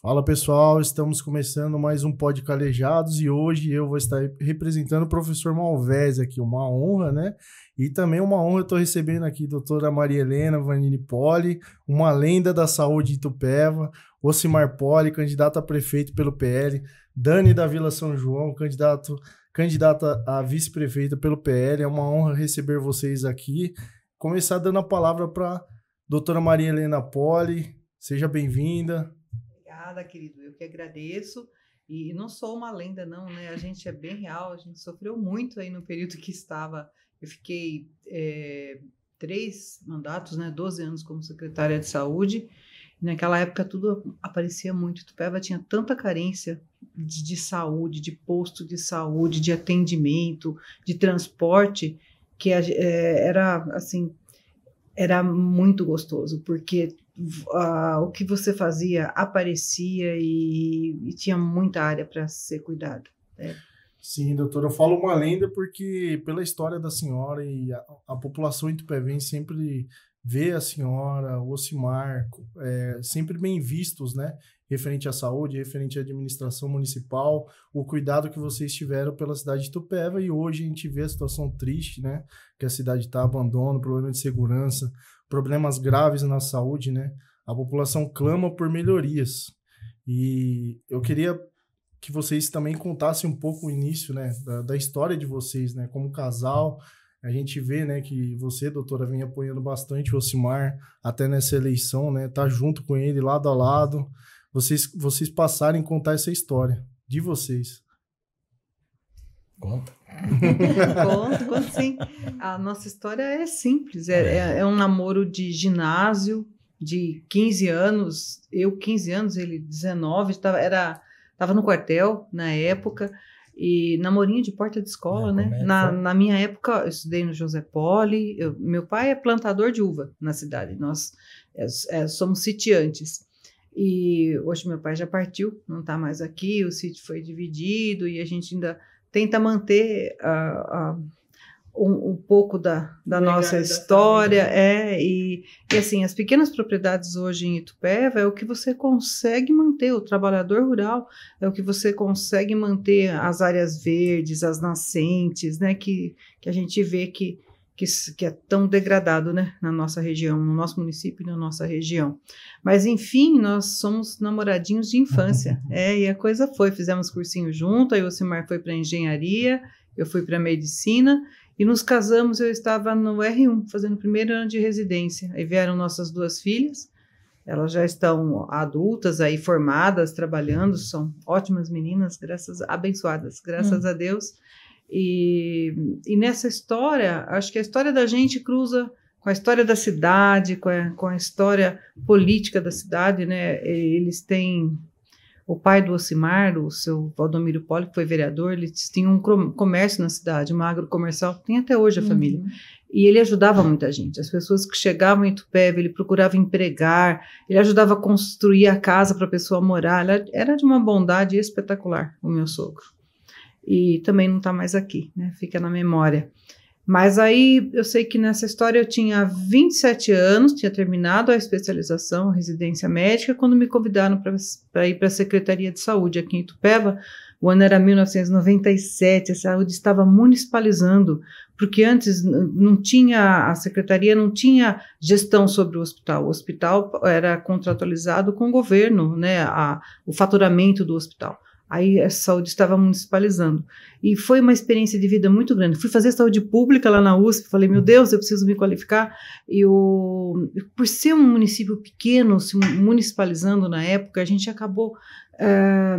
Fala pessoal, estamos começando mais um Pod Calejados e hoje eu vou estar representando o professor Malvese aqui, uma honra, né? E também uma honra eu estou recebendo aqui a doutora Maria Helena Vanini Poli, uma lenda da saúde em Itupeva, Ocimar Poli, candidato a prefeito pelo PL, Dani da Vila São João, candidato, candidata a vice-prefeita pelo PL, é uma honra receber vocês aqui. Começar dando a palavra para doutora Maria Helena Poli, seja bem-vinda nada, querido. Eu que agradeço. E não sou uma lenda, não, né? A gente é bem real, a gente sofreu muito aí no período que estava. Eu fiquei é, três mandatos, né? doze anos como secretária de saúde. Naquela época tudo aparecia muito. Tupéva tinha tanta carência de, de saúde, de posto de saúde, de atendimento, de transporte, que é, era assim, era muito gostoso, porque uh, o que você fazia aparecia e, e tinha muita área para ser cuidado né? Sim, doutora, eu falo uma lenda porque pela história da senhora e a, a população vem sempre vê a senhora, o Ocimar, é, sempre bem vistos, né? Referente à saúde, referente à administração municipal, o cuidado que vocês tiveram pela cidade de Itupeva e hoje a gente vê a situação triste, né? Que a cidade está abandona, problema de segurança, problemas graves na saúde, né? A população clama por melhorias. E eu queria que vocês também contassem um pouco o início, né, da, da história de vocês, né, como casal. A gente vê, né, que você, doutora, vem apoiando bastante o Osimar até nessa eleição, né, tá junto com ele lado a lado. Vocês vocês passarem a contar essa história de vocês. Conta. conto, conto sim. A nossa história é simples. É, é, é, é um namoro de ginásio, de 15 anos. Eu, 15 anos, ele, 19. Tava, era, tava no quartel na época. E namorinho de porta de escola, é, né? É na, na, minha época, eu estudei no José Poli. Eu, meu pai é plantador de uva na cidade. Nós é, somos sitiantes. E hoje meu pai já partiu, não está mais aqui, o sítio foi dividido e a gente ainda tenta manter um, um, pouco da, da nossa história. Da é, e, e, assim, as pequenas propriedades hoje em Itupeva é o que você consegue manter, o trabalhador rural é o que você consegue manter as áreas verdes, as nascentes, né? Que, que a gente vê que que, que é tão degradado né, na nossa região, no nosso município e na nossa região. Mas, enfim, nós somos namoradinhos de infância. Uhum. É, e a coisa foi. Fizemos cursinho junto, aí o Simar foi para engenharia, eu fui para medicina. E nos casamos, eu estava no R1, fazendo o primeiro ano de residência. Aí vieram nossas duas filhas, elas já estão adultas aí, formadas, trabalhando, são ótimas meninas, graças, abençoadas, graças hum. a Deus. E, e nessa história, acho que a história da gente cruza com a história da cidade, com a, com a história política da cidade, né? Eles têm o pai do Osimar, o seu Valdomiro Poli, que foi vereador, Eles tinham um comércio na cidade, um agrocomercial, tem até hoje a uhum. família. E ele ajudava muita gente. As pessoas que chegavam em Itupeva, ele procurava empregar, ele ajudava a construir a casa para a pessoa morar. Era de uma bondade espetacular, o meu sogro e também não está mais aqui, né? Fica na memória. Mas aí eu sei que nessa história eu tinha 27 anos, tinha terminado a especialização, a residência médica, quando me convidaram para ir para a Secretaria de Saúde aqui em Itupeva. O ano era 1997, a saúde estava municipalizando, porque antes não tinha, a secretaria não tinha gestão sobre o hospital. O hospital eh, era contratualizado com o governo, né, a, o faturamento do hospital. Aí a saúde estava municipalizando. E foi uma experiência de vida muito grande. Fui fazer saúde pública lá na USP, falei, meu Deus, eu preciso me qualificar. E o, por ser um município pequeno, se municipalizando na época, a gente acabou é,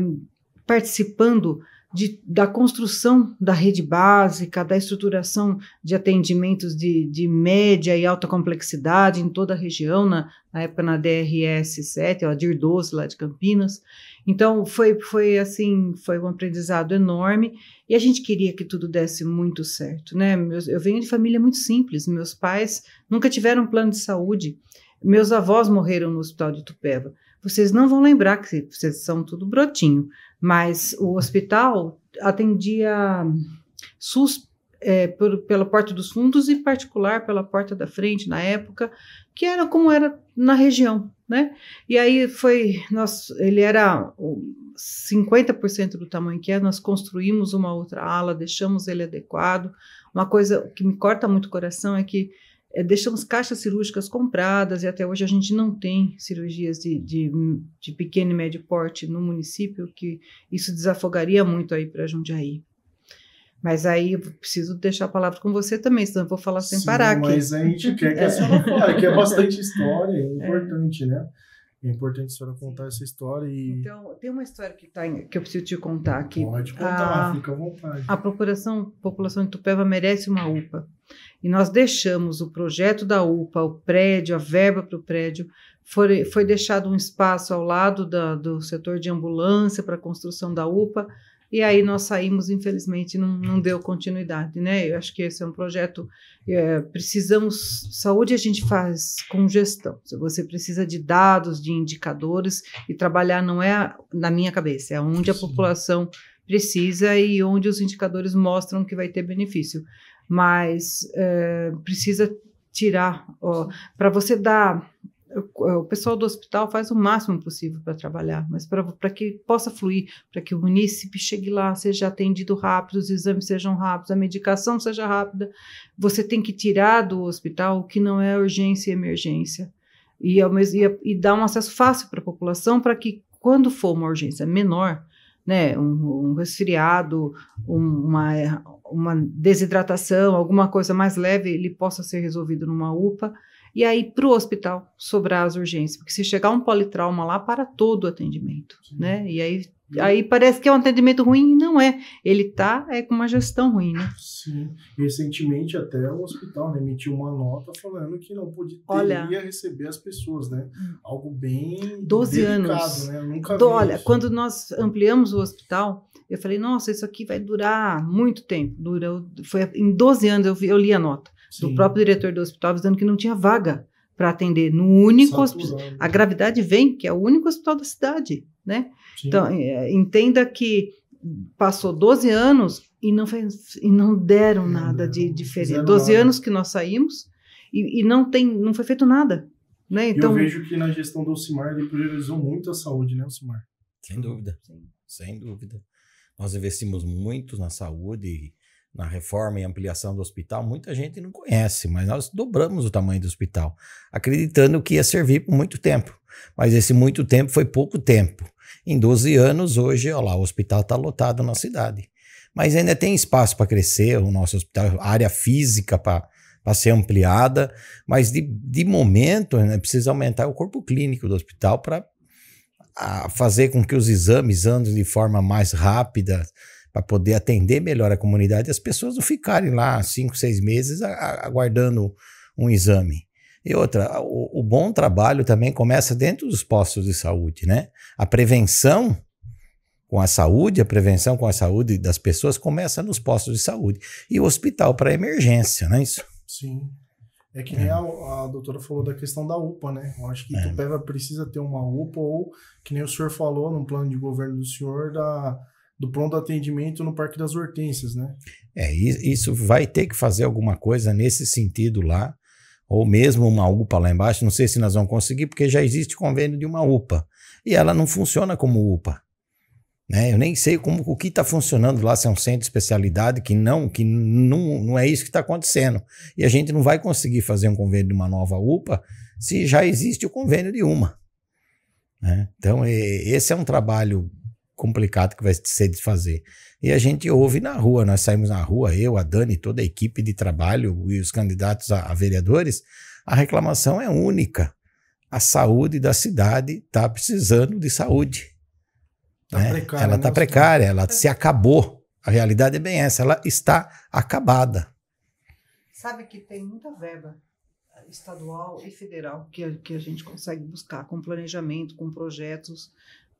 participando de, da construção da rede básica, da estruturação de atendimentos de, de média e alta complexidade em toda a região, na, na época na DRS 7, ó, a DIR 12 lá de Campinas. Então foi, foi assim, foi um aprendizado enorme e a gente queria que tudo desse muito certo, né? Meus, eu venho de família muito simples, meus pais nunca tiveram plano de saúde, meus avós morreram no hospital de Tupéva vocês não vão lembrar que vocês são tudo brotinho, mas o hospital atendia SUS é, por, pela porta dos fundos e particular pela porta da frente na época, que era como era na região, né? E aí foi nós, ele era 50% do tamanho que é, nós construímos uma outra ala, deixamos ele adequado. Uma coisa que me corta muito o coração é que é, deixamos caixas cirúrgicas compradas e até hoje a gente não tem cirurgias de, de, de pequeno e médio porte no município, que isso desafogaria muito aí para Jundiaí. Mas aí eu preciso deixar a palavra com você também, senão eu vou falar sem Sim, parar aqui. Mas a gente quer que a é. senhora fale, que é bastante história, é, é. importante, é. né? É importante a senhora contar essa história e... Então, tem uma história que, tá em, que eu preciso te contar aqui. Pode contar, a, fica à vontade. A população, população de Tupéva merece uma UPA e nós deixamos o projeto da UPA, o prédio, a verba para o prédio, foi, foi deixado um espaço ao lado da, do setor de ambulância para a construção da UPA, e aí nós saímos, infelizmente, não, não deu continuidade, né? Eu acho que esse é um projeto, é, precisamos, saúde a gente faz com gestão, você precisa de dados, de indicadores, e trabalhar não é na minha cabeça, é onde a Sim. população precisa e onde os indicadores mostram que vai ter benefício mas é, precisa tirar para você dar o pessoal do hospital faz o máximo possível para trabalhar, mas para que possa fluir, para que o munícipe chegue lá, seja atendido rápido, os exames sejam rápidos, a medicação seja rápida, você tem que tirar do hospital o que não é urgência e emergência. E, ao mesmo, e, e dar um acesso fácil para a população para que, quando for uma urgência menor, né, um, um resfriado, um, uma, uma desidratação, alguma coisa mais leve, ele possa ser resolvido numa UPA e aí para o hospital sobrar as urgências, porque se chegar um politrauma lá, para todo o atendimento, Sim. né? E aí, Sim. Hum. aí parece que é um atendimento ruim, não é. Ele está é com uma gestão ruim, né? Sim. Recentemente até o hospital né, emitiu uma nota falando que não podia olha, receber as pessoas, né? Hum. Algo bem 12 delicado, anos. né? Eu nunca Do, Olha, isso. quando nós ampliamos o hospital, eu falei, nossa, isso aqui vai durar muito tempo. Durou, foi em 12 anos eu, vi, eu li a nota. Sim. do próprio diretor do hospital dizendo que não tinha vaga para atender no único hospital. A gravidade vem, que é o único hospital da cidade, né? Sim. Então, é, entenda que passou 12 anos e não, fez, e não deram não, nada de diferente. 12 nada. anos que nós saímos e, e, não, tem, não foi feito nada. Né? Então, Eu vejo que na gestão do Alcimar ele priorizou muito a saúde, né, Alcimar? Sem dúvida, sem dúvida. Nós investimos muito na saúde na reforma e ampliação do hospital, muita gente não conhece, mas nós dobramos o tamanho do hospital, acreditando que ia servir por muito tempo. Mas esse muito tempo foi pouco tempo. Em 12 anos, hoje, olha lá, o hospital está lotado na cidade. Mas ainda tem espaço para crescer, o nosso hospital, área física para para ser ampliada, mas de, de momento né, precisa aumentar o corpo clínico do hospital para fazer com que os exames andem de forma mais rápida, para poder atender melhor a comunidade, as pessoas não ficarem lá cinco, seis meses aguardando um exame. E outra, o, o bom trabalho também começa dentro dos postos de saúde, né? A prevenção com a saúde, a prevenção com a saúde das pessoas começa nos postos de saúde e o hospital para emergência, não é isso? Sim. É que é. nem é. a, a, doutora falou da questão da UPA, né? Eu acho que é. Itupeva precisa ter uma UPA ou, que nem o senhor falou, no plano de governo do senhor, da, do pronto atendimento no Parque das Hortênsias, né? É, isso vai ter que fazer alguma coisa nesse sentido lá, ou mesmo uma UPA lá embaixo, não sei se nós vamos conseguir, porque já existe convênio de uma UPA, e ela não funciona como UPA. Né? Eu nem sei como o que está funcionando lá, se é um centro de especialidade, que não, que não, não é isso que está acontecendo. E a gente não vai conseguir fazer um convênio de uma nova UPA se já existe o convênio de uma. Né? Então, esse é um trabalho complicado que vai ser de fazer. E a gente ouve na rua, nós saímos na rua, eu, a Dani, toda a equipe de trabalho e os candidatos a, a vereadores, a reclamação é única. A saúde da cidade está precisando de saúde. Tá né? precária, ela está né, precária, ela se acabou. A realidade é bem essa, ela está acabada. Sabe que tem muita verba estadual e federal que a, que a gente consegue buscar com planejamento, com projetos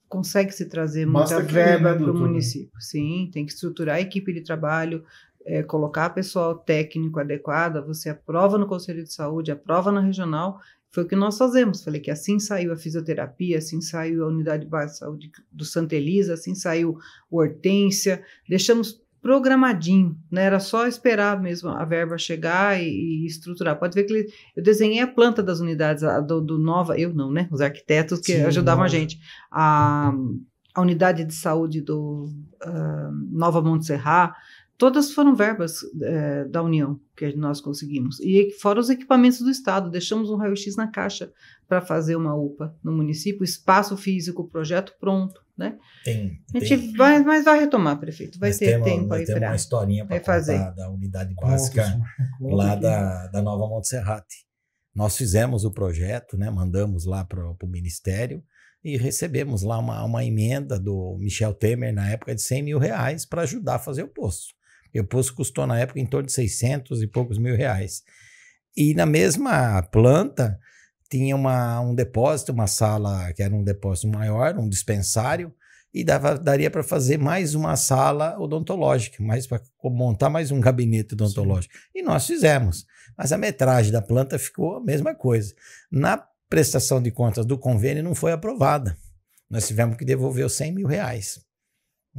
consegue se trazer muita Basta verba né, para o município. Sim, tem que estruturar a equipe de trabalho, é, colocar pessoal técnico adequado. Você aprova no Conselho de Saúde, aprova na regional. Foi o que nós fazemos. Falei que assim saiu a fisioterapia, assim saiu a unidade de saúde do Santa Elisa, assim saiu o Hortência. Deixamos programadinho, né? Era só esperar mesmo a verba chegar e, e estruturar. Pode ver que ele, eu desenhei a planta das unidades a, do, do, Nova, eu não, né? Os arquitetos que Sim, ajudavam a gente. A, a, unidade de saúde do uh, Nova Montserrat, todas foram verbas é, da União que nós conseguimos. E fora os equipamentos do Estado, deixamos um raio-x na caixa para fazer uma UPA no município, espaço físico, projeto pronto, né? Tem, a gente tem. Vai, mas vai retomar, prefeito, vai ter temos, tempo aí para uma historinha para fazer da unidade básica Nossa, é lá da, da Nova Montserrate. Nós fizemos o projeto, né? Mandamos lá para o ministério e recebemos lá uma, uma emenda do Michel Temer na época de 100 mil reais para ajudar a fazer o posto. E o poço custou na época em torno de 600 e poucos mil reais. E na mesma planta tinha uma, um depósito, uma sala que era um depósito maior, um dispensário, e dava, daria para fazer mais uma sala odontológica, mais para montar mais um gabinete odontológico. Sim. E nós fizemos. Mas a metragem da planta ficou a mesma coisa. Na prestação de contas do convênio não foi aprovada. Nós tivemos que devolver os 100 mil reais.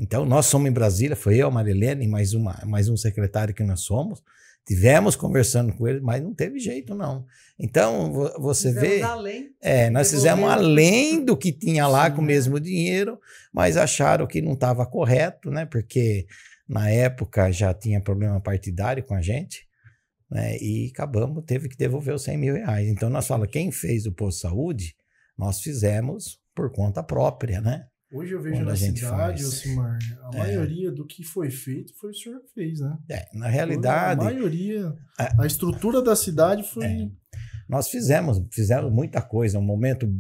Então, nós somos em Brasília, foi eu, a Marilene e mais, uma, mais um secretário que nós somos. Tivemos conversando com ele, mas não teve jeito, não. Então, você fizemos vê. Além. É, nós fizemos além do que tinha lá Sim, com o mesmo né? dinheiro, mas acharam que não estava correto, né? Porque na época já tinha problema partidário com a gente, né? E acabamos, teve que devolver os 100 mil reais. Então, nós falamos, quem fez o posto saúde, nós fizemos por conta própria, né? Hoje eu vejo na cidade, Alcimar, a é. maioria do que foi feito foi o senhor que fez, né? É, na realidade. A maioria, a, é. a estrutura da cidade foi. É. Nós fizemos, fizemos muita coisa, um momento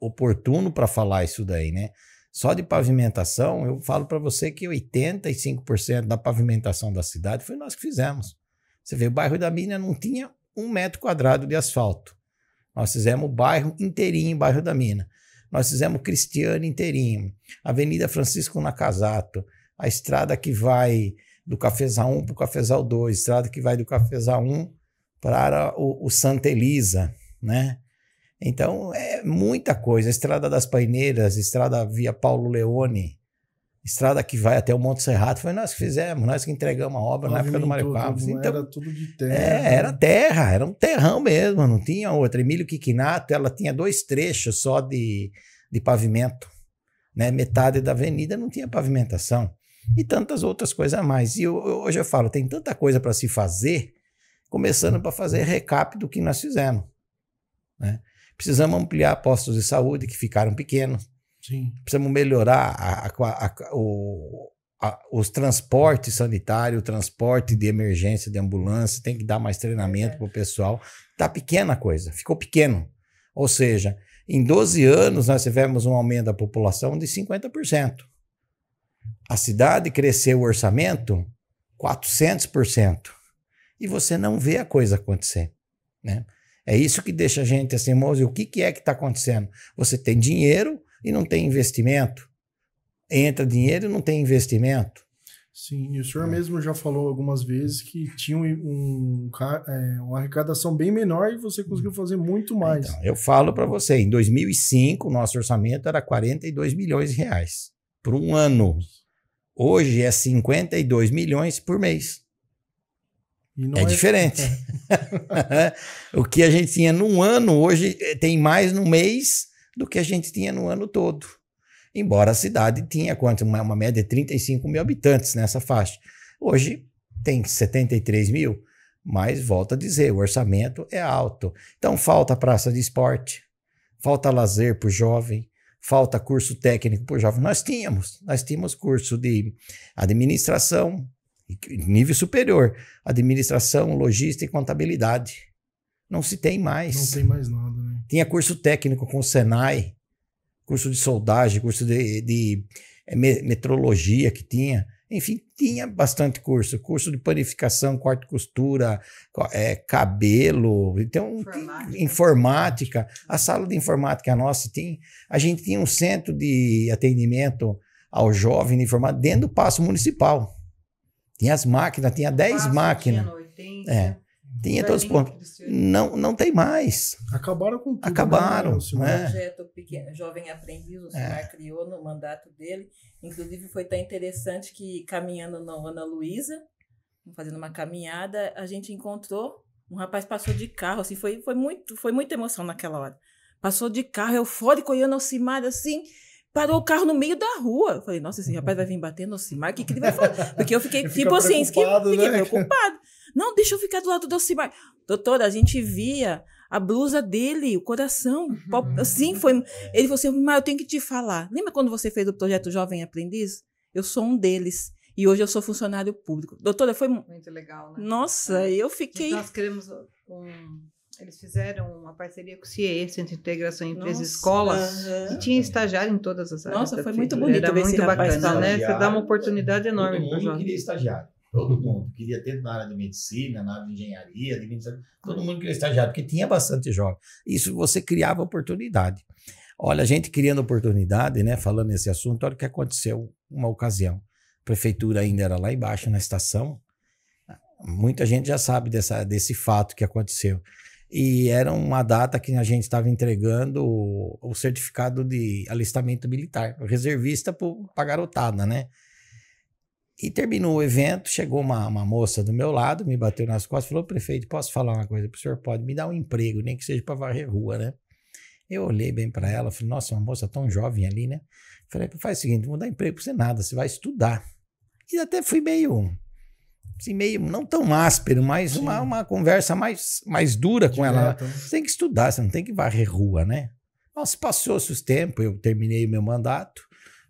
oportuno para falar isso daí, né? Só de pavimentação, eu falo para você que 85% da pavimentação da cidade foi nós que fizemos. Você vê, o bairro da Mina não tinha um metro quadrado de asfalto. Nós fizemos o bairro inteirinho, o bairro da Mina. Nós fizemos Cristiano inteirinho, Avenida Francisco Nacasato, a estrada que vai do Cafezal 1 para o Cafezal 2, estrada que vai do Cafezal 1 para o, o Santa Elisa, né? Então, é muita coisa. Estrada das Paineiras, Estrada Via Paulo Leone, estrada que vai até o Monte Serrato, foi nós que fizemos, nós que entregamos a obra na época do Mariopaba. Né? Então, era tudo de terra. É, né? era terra, era um terrão mesmo, não tinha outra. Emílio Quiquinato, ela tinha dois trechos só de, de pavimento. Né? Metade da avenida não tinha pavimentação. E tantas outras coisas a mais. E eu, eu, hoje eu falo, tem tanta coisa para se fazer, começando para fazer recap do que nós fizemos. Né? Precisamos ampliar postos de saúde que ficaram pequenos Sim. Precisamos melhorar a, a, a, o, os transportes sanitários, o transporte de emergência, de ambulância, tem que dar mais treinamento é. para o pessoal. Está pequena a coisa, ficou pequeno. Ou seja, em 12 anos nós tivemos um aumento da população de 50%. A cidade cresceu o orçamento 400%. E você não vê a coisa acontecer, né? É isso que deixa a gente assim, moço, o que, que é que está acontecendo? Você tem dinheiro, e não tem investimento. Entra dinheiro e não tem investimento. Sim, e o senhor é. mesmo já falou algumas vezes que tinha um, um é, uma arrecadação bem menor e você conseguiu fazer muito mais. Então, eu falo para você, em 2005 nosso orçamento era 42 milhões de reais por um ano. Hoje é 52 milhões por mês. É, é, diferente. o que a gente tinha num ano, hoje eh, tem mais no mês do que a gente tinha no ano todo. Embora a cidade tinha quanto uma, uma média de 35 mil habitantes nessa faixa. Hoje tem 73 mil, mas volta a dizer, o orçamento é alto. Então falta praça de esporte, falta lazer para o jovem, falta curso técnico para o jovem. Nós tínhamos, nós tínhamos curso de administração, nível superior, administração, logística e contabilidade. Não se tem mais. Não tem mais nada, né? Tinha curso técnico com o Senai, curso de soldagem, curso de, de eh, metrologia que tinha. Enfim, tinha bastante curso. Curso de panificação, corte e costura, é, cabelo, então, informática. informática. A sala de informática nossa tinha. A gente tinha um centro de atendimento ao jovem de informática dentro do passo municipal. Tinha as máquinas, tinha 10 máquinas. Tinha 80. É. Tinha todos os pontos. Não, não tem mais. Acabaram com tudo. Né, Acabaram. Né? O projeto pequeno, Jovem Aprendiz, o Simar é. criou no mandato dele. Inclusive, foi tão interessante que, caminhando na Ana Luísa, fazendo uma caminhada, a gente encontrou um rapaz passou de carro, assim, foi, foi, muito, foi muita emoção naquela hora. Passou de carro, eufórico, olhando o Simar, assim, parou o carro no meio da rua. Eu falei, nossa, esse rapaz vai vir bater no Simar, o que, que ele vai fazer? Porque eu fiquei, tipo assim, fiquei, né? preocupado. Não, deixa eu ficar do lado do Alcimar. Doutora, a gente via a blusa dele, o coração. Uhum. Sim, foi. Ele falou assim: Mas eu tenho que te falar. Lembra quando você fez o projeto Jovem Aprendiz? Eu sou um deles. E hoje eu sou funcionário público. Doutora, foi. Muito legal, né? Nossa, é. eu fiquei. Nós queremos um. Eles fizeram uma parceria com o CIE, Centro de Integração Empresa Nossa, Escola, uhum. e tinha estagiário em todas as áreas. Nossa, foi muito bonito Era ver muito esse bacana, né? Você dá uma oportunidade enorme Eu o queria estagiário. Todo mundo queria ter na área de medicina, na área de engenharia, de medicina, todo mundo queria estagiar, porque tinha bastante jovem. Isso você criava oportunidade. Olha, a gente criando oportunidade, né? Falando nesse assunto, olha o que aconteceu uma ocasião. A prefeitura ainda era lá embaixo na estação. Muita gente já sabe dessa, desse fato que aconteceu. E era uma data que a gente estava entregando o, o certificado de alistamento militar, reservista para garotada, né? E terminou o evento, chegou uma, uma moça do meu lado, me bateu nas costas, falou: prefeito, posso falar uma coisa O senhor? Pode me dar um emprego, nem que seja para varrer rua, né? Eu olhei bem para ela, falei: nossa, uma moça tão jovem ali, né? Falei: faz o seguinte, não vou dar emprego para você nada, você vai estudar. E até fui meio, assim, meio não tão áspero, mas uma, uma conversa mais, mais dura com ela. Né? Você tem que estudar, você não tem que varrer rua, né? Nossa, passou-se os tempos, eu terminei o meu mandato.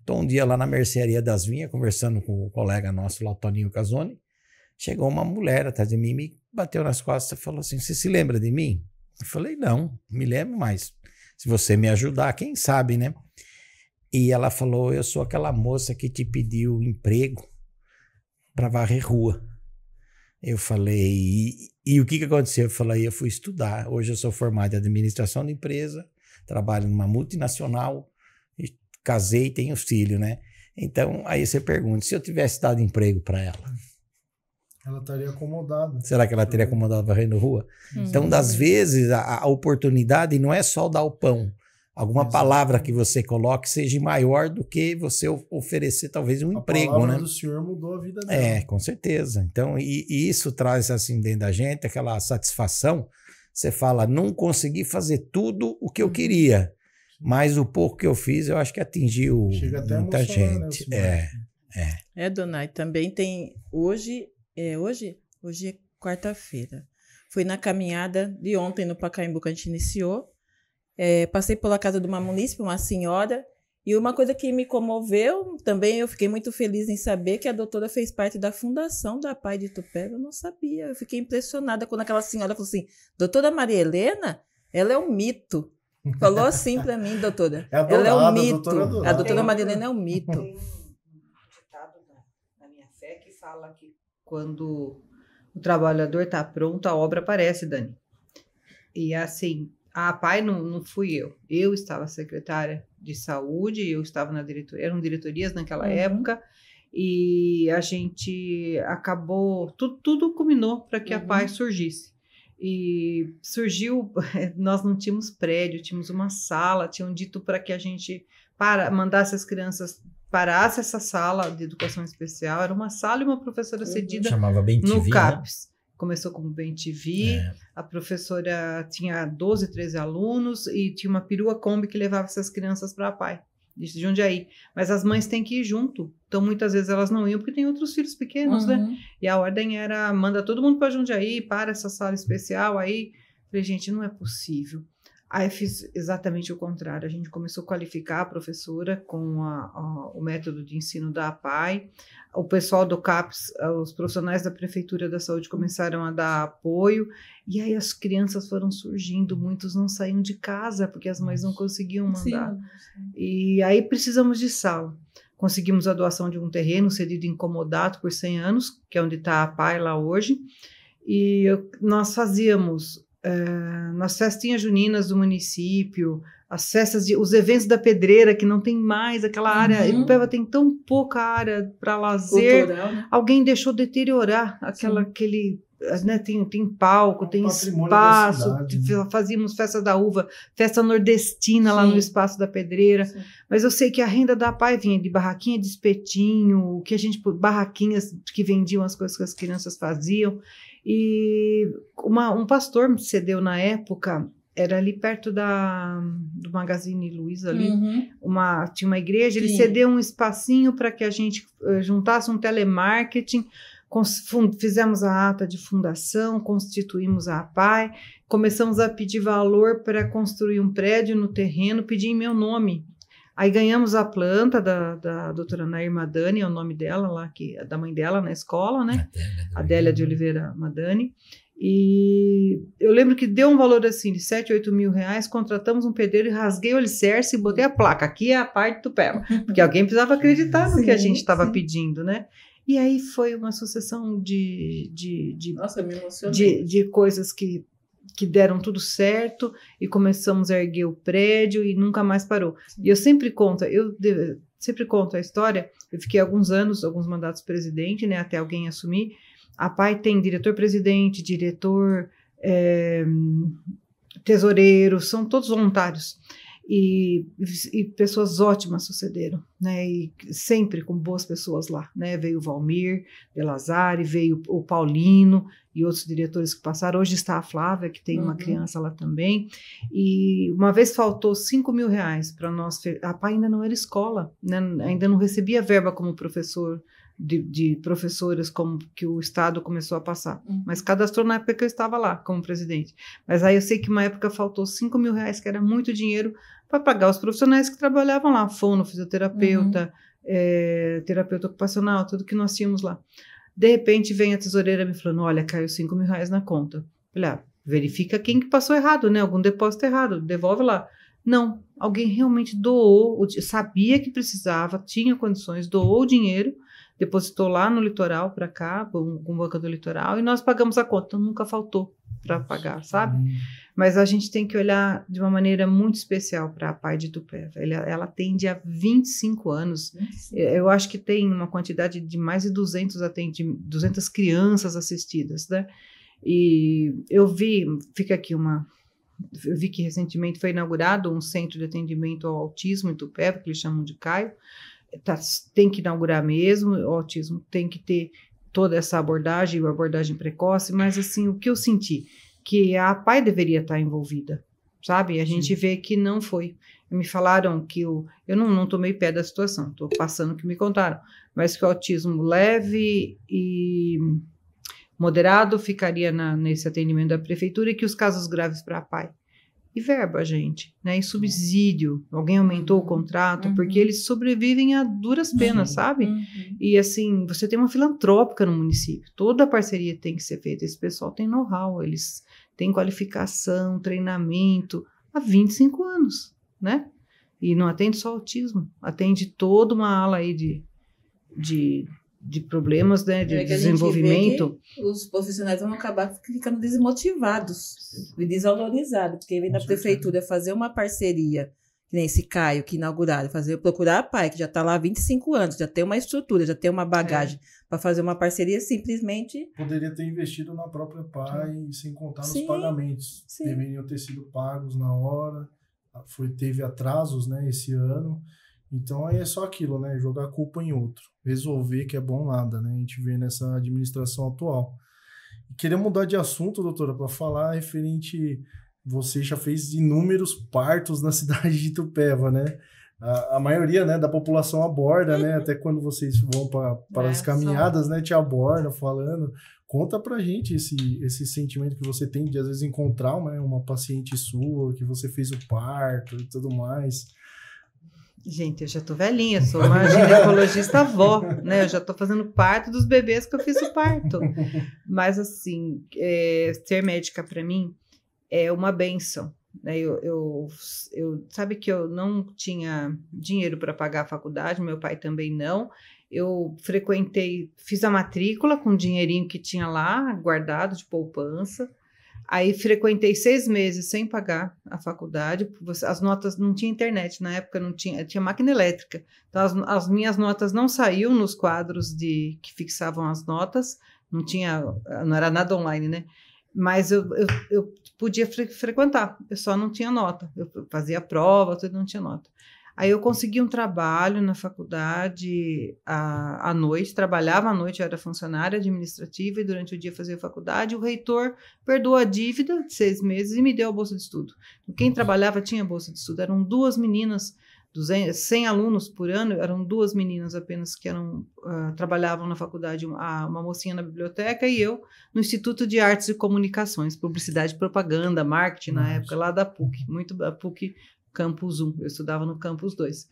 Estou um dia lá na mercearia das vinhas, conversando com o colega nosso lá, o Toninho Casoni. Chegou uma mulher atrás de mim, me bateu nas costas e falou assim: Você se lembra de mim? Eu falei: Não, me lembro, mas se você me ajudar, quem sabe, né? E ela falou: Eu sou aquela moça que te pediu emprego para varrer rua. Eu falei: e, e, o que, que aconteceu? Eu falei: Eu fui estudar. Hoje eu sou formado em administração de empresa, trabalho numa multinacional casei e tenho filho, né? Então, aí você pergunta, se eu tivesse dado emprego para ela? Ela estaria acomodada. Será que ela teria acomodado varrendo rua? Hum. Então, das vezes, a, a, oportunidade não é só dar o pão. Alguma Exato. palavra que você coloque seja maior do que você oferecer, talvez, um a emprego, né? A do senhor mudou a vida é, dela. É, com certeza. Então, e, e isso traz, assim, dentro da gente, aquela satisfação. Você fala, não consegui fazer tudo o que eu uhum. queria, mas o pouco que eu fiz, eu acho que atingiu muita né, gente. Né, é, é. é, dona, e também tem. Hoje é, hoje, hoje é quarta-feira. Fui na caminhada de ontem no Pacaembu que a gente iniciou. É, passei pela casa de uma munícipe, uma senhora, e uma coisa que me comoveu também, eu fiquei muito feliz em saber que a doutora fez parte da fundação da Pai de Tupé. Eu não sabia. Eu fiquei impressionada quando aquela senhora falou assim: Doutora Maria Helena, ela é um mito. Falou assim para mim, doutora. É adorada, Ela é um mito. Doutora é a doutora Marilena é um mito. Tem um ditado na, na minha fé que fala que quando o trabalhador está pronto, a obra aparece, Dani. E assim, a pai não, não fui eu. Eu estava secretária de saúde, eu estava na diretoria, eram diretorias naquela uhum. época, e a gente acabou, tudo, tudo culminou para que uhum. a pai surgisse. E surgiu, nós não tínhamos prédio, tínhamos uma sala, tinham dito para que a gente para mandasse as crianças parasse essa sala de educação especial, era uma sala e uma professora uhum. cedida Chamava bem no TV, né? CAPES. Né? Começou como Bem TV, é. a professora tinha 12, 13 alunos e tinha uma perua Kombi que levava essas crianças para a PAI de Jundiaí. É Mas as mães têm que ir junto. Então, muitas vezes elas não iam porque tem outros filhos pequenos, né? uhum. né? E a ordem era: manda todo mundo para Jundiaí, para essa sala especial aí. Falei, gente, não é possível. Aí fiz exatamente o contrário. A gente começou a qualificar a professora com a, a, o método de ensino da APAI. O pessoal do CAPS, eh, os profissionais da Prefeitura da Saúde começaram a dar apoio. E aí as crianças foram surgindo. Muitos não saíam de casa porque as mães não conseguiam mandar. Sim, sim. E aí precisamos de sala. Conseguimos a doação de um terreno cedido incomodado por 100 anos, que é onde está a APAI lá hoje. E eu, nós fazíamos ah, nas festinhas juninas do município, as festas, de, os eventos da pedreira, que não tem mais aquela uhum. área. Itupeva tem tão pouca área para lazer. Cultural, né? Alguém deixou deteriorar aquela, aquele. Né, tem, tem palco, tem espaço. Cidade, tipo, né? Fazíamos festa da uva, festa nordestina Sim. lá no espaço da pedreira. Sim. Mas eu sei que a renda da pai vinha de barraquinha de espetinho, o que a gente. barraquinhas que vendiam as coisas que as crianças faziam. E uma, um pastor cedeu na época, era ali perto da, do Magazine Luiza, ali, uhum. uma, tinha uma igreja, Sim. ele cedeu um espacinho para que a gente eh, juntasse um telemarketing fizemos a ata de fundação, constituímos a APAI, começamos a pedir valor para construir um prédio no terreno, pedi em meu nome. Aí ganhamos a planta da, da doutora Nair Madani, é o nome dela lá, que, é da mãe dela na escola, né? né? Adélia de Oliveira Madani. E eu lembro que deu um valor assim de 7, 8 mil reais. Contratamos um pedreiro e rasguei o alicerce e botei a placa. Aqui é a parte do pé, porque alguém precisava acreditar no sim, que a gente estava pedindo, né? E aí foi uma sucessão de, de, de, Nossa, de, de coisas que que deram tudo certo e começamos a erguer o prédio e nunca mais parou. Sim. E eu sempre conto, eu de, sempre conto a história, eu fiquei alguns anos, alguns mandatos presidente, né, até alguém assumir. A PAI tem diretor-presidente, diretor, é, tesoureiro, são todos voluntários. E, e, pessoas ótimas sucederam, né? E sempre com boas pessoas lá, né? Veio o Valmir, Belazari, veio o Paulino, e outros diretores que passaram. Hoje está a Flávia, que tem uhum. uma criança lá também. E uma vez faltou 5 mil reais para nós. A pai ainda não era escola, né? ainda não recebia verba como professor. De, de professoras como que o Estado começou a passar. Uhum. Mas cadastrou na época que eu estava lá como presidente. Mas aí eu sei que uma época faltou 5 mil reais, que era muito dinheiro, para pagar os profissionais que trabalhavam lá, fono, fisioterapeuta, uhum. é, terapeuta ocupacional, tudo que nós tínhamos lá. De repente vem a tesoureira me falando: olha, caiu 5 mil reais na conta. Olha, ah, verifica quem que passou errado, né? Algum depósito errado, devolve lá. Não, alguém realmente doou, sabia que precisava, tinha condições, doou o dinheiro, depositou lá no litoral para cá, com um, banco do litoral, e nós pagamos a conta. Então, nunca faltou para pagar, sabe? Mas a gente tem que olhar de uma maneira muito especial para a Pai de Tupé. Ela, ela atende há 25 anos. Eu acho que tem uma quantidade de mais de 200, atendi, 200 crianças assistidas, né? E eu vi, fica aqui uma, eu vi que recentemente foi inaugurado um centro de atendimento ao autismo em Tupé, que eles chamam de CAIO, tá, tem que inaugurar mesmo, o autismo tem que ter toda essa abordagem, abordagem precoce, mas assim, o que eu senti? que a pai deveria estar envolvida, sabe? A gente Sim. vê que não foi. Me falaram que o. Eu não, não tomei pé da situação, estou passando o que me contaram, mas que o autismo leve e moderado ficaria na, nesse atendimento da prefeitura e que os casos graves para a pai e verba, gente, né? E subsídio. Alguém aumentou o contrato, uhum. porque eles sobrevivem a duras penas, uhum. sabe? Uhum. E assim, você tem uma filantrópica no município. Toda a parceria tem que ser feita. Esse pessoal tem know-how, eles têm qualificação, treinamento há 25 anos, né? E não atende só autismo, atende toda uma ala aí de, de de problemas né, de é desenvolvimento. os profissionais vão acabar ficando desmotivados e desvalorizados, porque vem da prefeitura fazer uma parceria, nesse Caio que inauguraram, fazer, procurar a PAI, que já está lá há 25 anos, já tem uma estrutura, já tem uma bagagem, é. para fazer uma parceria simplesmente. Poderia ter investido na própria PAI, sem contar sim, nos pagamentos. Sim. Deveriam ter sido pagos na hora, foi, teve atrasos né, esse ano. Então aí é só aquilo, né? Jogar a culpa em outro. Resolver que é bom nada, né? A gente vê nessa administração atual. Queria mudar de assunto, doutora, para falar referente. Você já fez inúmeros partos na cidade de Itupeva, né? A, a maioria né, da população aborda, né? Até quando vocês vão para é, as caminhadas, só... né? Te aborda falando. Conta pra gente esse, esse sentimento que você tem de às vezes encontrar uma, né, uma paciente sua, que você fez o parto e tudo mais. Gente, eu já tô velhinha, sou uma ginecologista avó, né? Eu já tô fazendo parto dos bebês que eu fiz o parto. Mas, assim, é, ser médica para mim é uma benção. Né? Eu, eu, eu, sabe que eu não tinha dinheiro para pagar a faculdade, meu pai também não. Eu frequentei, fiz a matrícula com o dinheirinho que tinha lá guardado de poupança. Aí frequentei seis meses sem pagar a faculdade. As notas não tinha internet na época, não tinha, tinha máquina elétrica. Então as, as minhas notas não saíam nos quadros de que fixavam as notas. Não tinha, não era nada online, né? Mas eu, eu, eu podia fre frequentar. Eu só não tinha nota. Eu fazia prova, tudo não tinha nota. Aí eu consegui um trabalho na faculdade à, à noite, trabalhava à noite, eu era funcionária administrativa e durante o dia fazia faculdade. O reitor perdoou a dívida de seis meses e me deu a bolsa de estudo. Então, quem trabalhava tinha bolsa de estudo. Eram duas meninas, 200, 100 alunos por ano, eram duas meninas apenas que eram, uh, trabalhavam na faculdade, uma, ah, uma mocinha na biblioteca e eu no Instituto de Artes e Comunicações, Publicidade e Propaganda, Marketing, Nossa. na época, lá da PUC, muito da PUC campus 1, eu estudava no campus 2.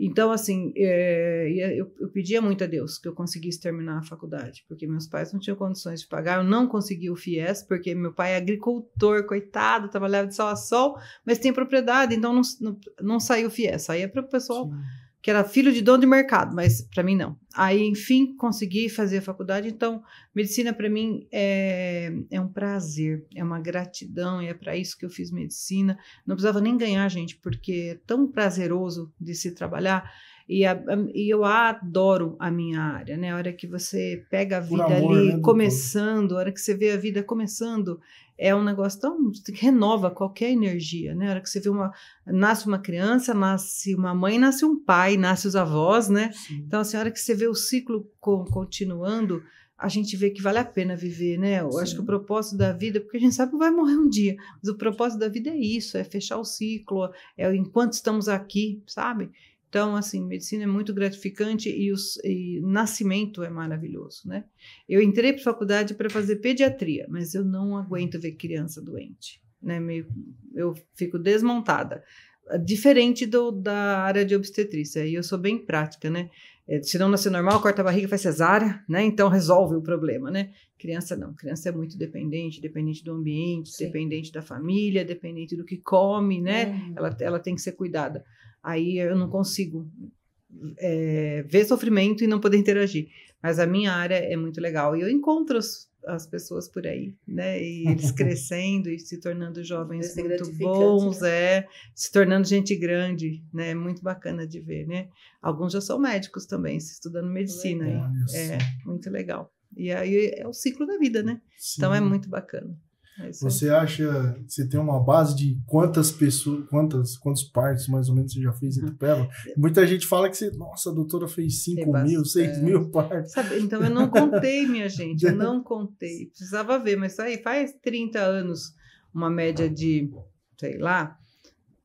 Então, assim, é, é, eu, eu, pedia muito a Deus que eu conseguisse terminar a faculdade, porque meus pais não tinham condições de pagar, eu não consegui o FIES, porque meu pai é agricultor, coitado, trabalhava de sol a sol, mas tem propriedade, então não, não, não saiu o FIES, saía para o pessoal. Sim que era filho de dono de mercado, mas para mim não. Aí, enfim, consegui fazer a faculdade. Então, medicina para mim é, é, um prazer, é uma gratidão, e é para isso que eu fiz medicina. Não precisava nem ganhar, gente, porque é tão prazeroso de se trabalhar. E, a, e eu adoro a minha área, né? A hora que você pega a vida amor, ali né, começando, a hora que você vê a vida começando, é um negócio tão que renova qualquer energia, né? A hora que você vê uma nasce uma criança, nasce uma mãe, nasce um pai, nasce os avós, né? Sim. Então, assim, a hora que você vê o ciclo continuando, a gente vê que vale a pena viver, né? Eu Sim. acho que o propósito da vida, porque a gente sabe que vai morrer um dia, mas o propósito da vida é isso, é fechar o ciclo, é enquanto estamos aqui, sabe? Então, assim, medicina é muito gratificante e, o e nascimento é maravilhoso, né? Eu entrei para faculdade para fazer pediatria, mas eu não aguento ver criança doente, né? eu fico desmontada. Diferente do, da área de obstetrícia, e eu sou bem prática, né? É, se não nascer normal, corta a barriga, faz cesárea, né? Então resolve o problema, né? Criança não, criança é muito dependente, dependente do ambiente, Sim. dependente da família, dependente do que come, né? É. Ela, ela tem que ser cuidada aí eu não consigo é, ver sofrimento e não poder interagir. Mas a minha área é muito legal e eu encontro as, as pessoas por aí, né? E eles crescendo e se tornando jovens é muito bons, né? é, se tornando gente grande, né? É muito bacana de ver, né? Alguns já são médicos também, se estudando medicina. Legal, é, é muito legal. E aí é o ciclo da vida, né? Sim. Então é muito bacana. É você acha, você tem uma base de quantas pessoas, quantas, quantos partes mais ou menos você já fez em Itupeva? Uhum. Muita gente fala que você, nossa, a doutora fez 5 mil, 6 é. mil partes. Sabe, então eu não contei, minha gente, eu não contei. Precisava ver, mas aí faz 30 anos, uma média de, sei lá,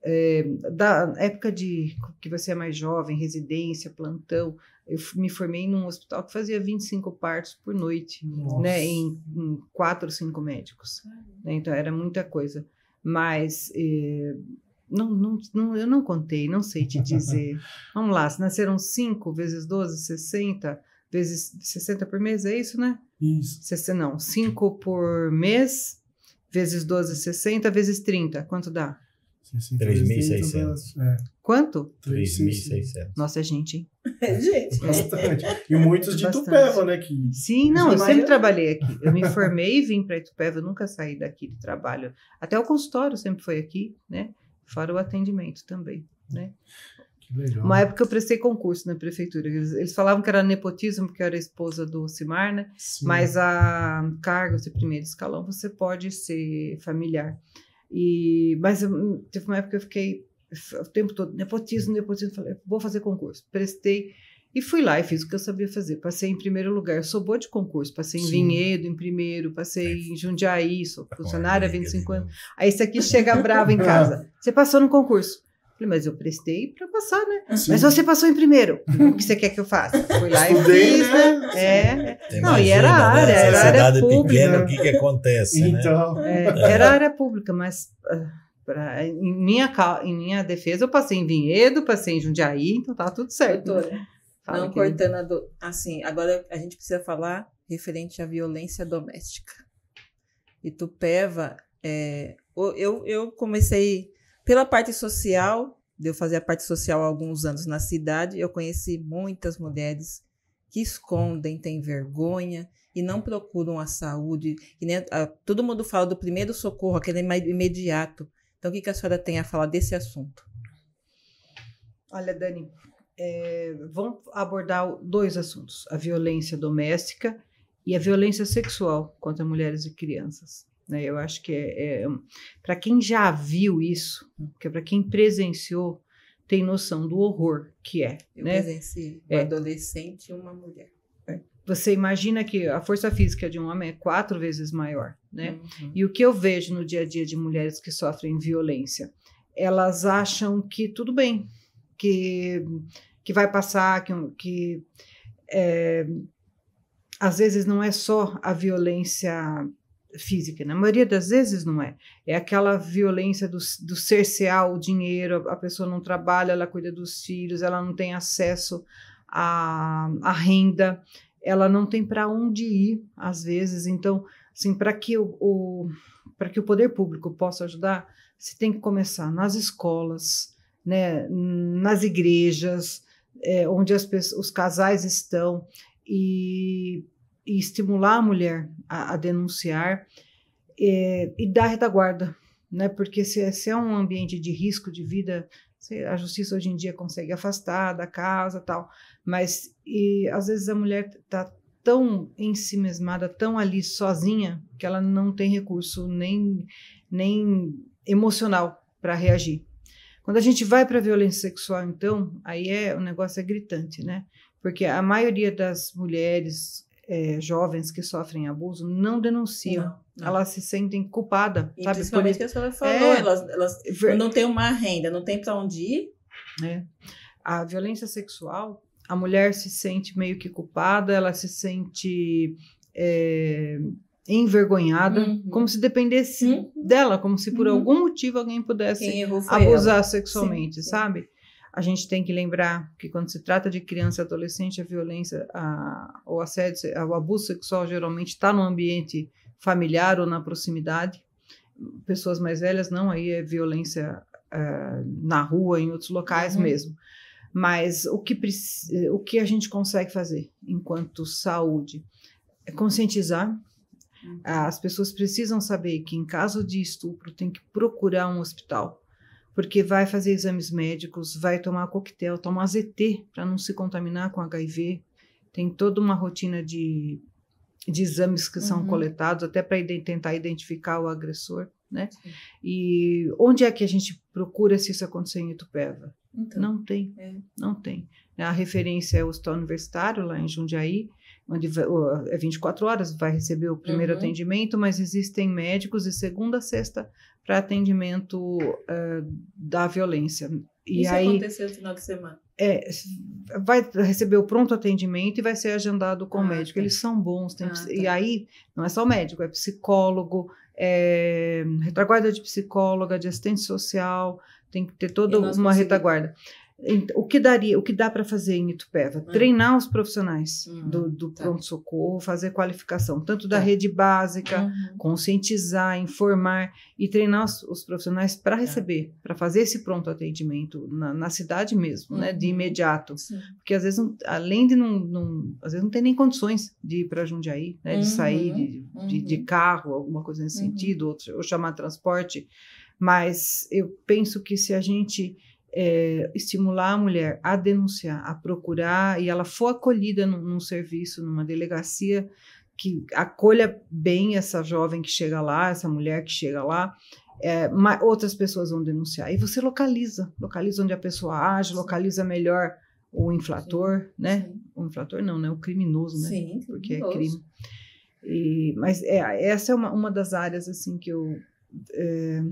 é, da época de que você é mais jovem, residência, plantão, eu me formei num hospital que fazia 25 partos por noite, né, Nossa. né, em, em quatro ou cinco médicos. Né, então era muita coisa. Mas é, não, não, não, eu não contei, não sei te dizer. Vamos lá, se nasceram 5 vezes 12, 60, vezes 60 por mês, é isso, né? Isso. 60, não, 5 por mês, vezes 12, 60, vezes 30, quanto dá? 3.600. Assim, assim, assim, então é. Quanto? 3.600. Nossa, gente. É, gente. Bastante. É. E muitos de Bastante. Itupeva, né? Que Sim, não, eu sempre trabalhei aqui. Eu me formei e vim para Itupeva, eu nunca saí daqui de trabalho. Até o consultório sempre foi aqui, né? Fora o atendimento também, né? Que legal. Uma época eu prestei concurso na prefeitura. Eles, eles falavam que era nepotismo, porque eu era esposa do Cimar, né? Sim. Mas a cargos de primeiro escalão você pode ser familiar. E, mas hum, teve uma época que eu fiquei o tempo todo, nepotismo, nepotismo, falei, vou fazer concurso. Prestei e fui lá e fiz o que eu sabia fazer. Passei em primeiro lugar, eu sou boa de concurso, passei Sim. em Vinhedo em primeiro, passei é. em Jundiaí, sou funcionária há 25 é anos. Aí esse aqui chega bravo em casa. Você passou no concurso. Falei, mas eu prestei para passar, né? Sim. Mas você passou em primeiro. O que você quer que eu faça? Fui lá e fiz, né? né? É. não, e era área, né? era área pública. pequena, o que, que acontece, né? então. né? É, era área pública, mas ah, pra, em, minha, em minha defesa eu passei em Vinhedo, passei em Jundiaí, então tá tudo certo. Doutora, né? Fala, não cortando a do... Assim, agora a gente precisa falar referente à violência doméstica. E é, eu, eu comecei pela parte social, eu fazia parte social há alguns anos na cidade, eu conheci muitas mulheres que escondem, têm vergonha e não procuram a saúde. E nem, né, a, todo mundo fala do primeiro socorro, aquele imediato. Então, o que, que a senhora tem a falar desse assunto? Olha, Dani, é, vamos abordar dois assuntos: a violência doméstica e a violência sexual contra mulheres e crianças. Né? Eu acho que é, é, é para quem já viu isso, porque é para quem presenciou, tem noção do horror que é. Eu né? presenciei um é. adolescente e uma mulher. É. Você imagina que a força física de um homem é quatro vezes maior, né? Uhum. E o que eu vejo no dia a dia de mulheres que sofrem violência, elas acham que tudo bem, que, que vai passar, que, que é, às vezes não é só a violência física. Na maioria das vezes não é. É aquela violência do, do cercear o dinheiro, a pessoa não trabalha, ela cuida dos filhos, ela não tem acesso à, à renda, ela não tem para onde ir, às vezes. Então, assim, para que o, o para que o poder público possa ajudar, se tem que começar nas escolas, né, nas igrejas, é, onde as, os casais estão e e estimular a mulher a, a denunciar é, e dar retaguarda, né? Porque se, se, é um ambiente de risco de vida, a justiça hoje em dia consegue afastar da casa tal, mas e, às vezes a mulher está tão ensimesmada, tão ali sozinha, que ela não tem recurso nem, nem emocional para reagir. Quando a gente vai para a violência sexual, então, aí é o negócio é gritante, né? Porque a maioria das mulheres é, jovens que sofrem abuso não denunciam. Elas se sentem culpadas. sabe? principalmente que a senhora falou, é, elas, elas é ver... não têm uma renda, não tem para onde ir. É. A violência sexual, a mulher se sente meio que culpada, ela se sente é, envergonhada, uhum. como se dependesse uhum. dela, como se por uhum. algum motivo alguém pudesse abusar ela. sexualmente, sim, sim. sabe? A gente tem que lembrar que quando se trata de criança e adolescente, a violência, a, o assédio, o abuso sexual geralmente está no ambiente familiar ou na proximidade. Pessoas mais velhas não, aí é violência uh, na rua, em outros locais uhum. mesmo. Mas o que, o que a gente consegue fazer enquanto saúde? É conscientizar, uhum. as pessoas precisam saber que, em caso de estupro, tem que procurar um hospital porque vai fazer exames médicos, vai tomar coquetel, tomar ZT para não se contaminar com HIV. Tem toda uma rotina de, de exames que uhum. são coletados até para tentar identificar o agressor, né? E onde é que a gente procura se isso acontecer em Itupeva? Então, não tem, é. não tem. A referência é o Hospital Universitário lá em Jundiaí, onde vai, é 24 horas, vai receber o primeiro uhum. atendimento, mas existem médicos de segunda a sexta para atendimento uh, da violência. E Isso aí, aconteceu no final de semana. É, vai receber o pronto atendimento e vai ser agendado com ah, o médico. Tá. Eles são bons. Ah, tá. E aí, não é só o médico, é psicólogo, é retaguarda de psicóloga, de assistente social, tem que ter toda uma conseguimos... retaguarda. O que daria, o que dá para fazer em Itupeva? Uhum. Treinar os profissionais uhum. do, do tá. pronto-socorro, fazer qualificação, tanto da tá. rede básica, uhum. conscientizar, informar e treinar os, os profissionais para tá. receber, para fazer esse pronto atendimento na, na cidade mesmo, né? De uhum. imediato. Sim. Porque às vezes, não, além de não, não, às vezes não tem nem condições de ir para Jundiaí, né? De uhum. sair de, de, de, uhum. carro, alguma coisa nesse sentido, ou, ou chamar transporte. Mas eu penso que se a gente é, estimular a mulher a denunciar, a procurar, e ela for acolhida num, num serviço, numa delegacia que acolha bem essa jovem que chega lá, essa mulher que chega lá, é, outras pessoas vão denunciar. E você localiza, localiza onde a pessoa age, localiza melhor o inflator, sim, né? Sim. O inflator não, né? O criminoso, né? Sim, Porque é criminoso. é crime. E, mas é, essa é uma, uma das áreas, assim, que eu... É,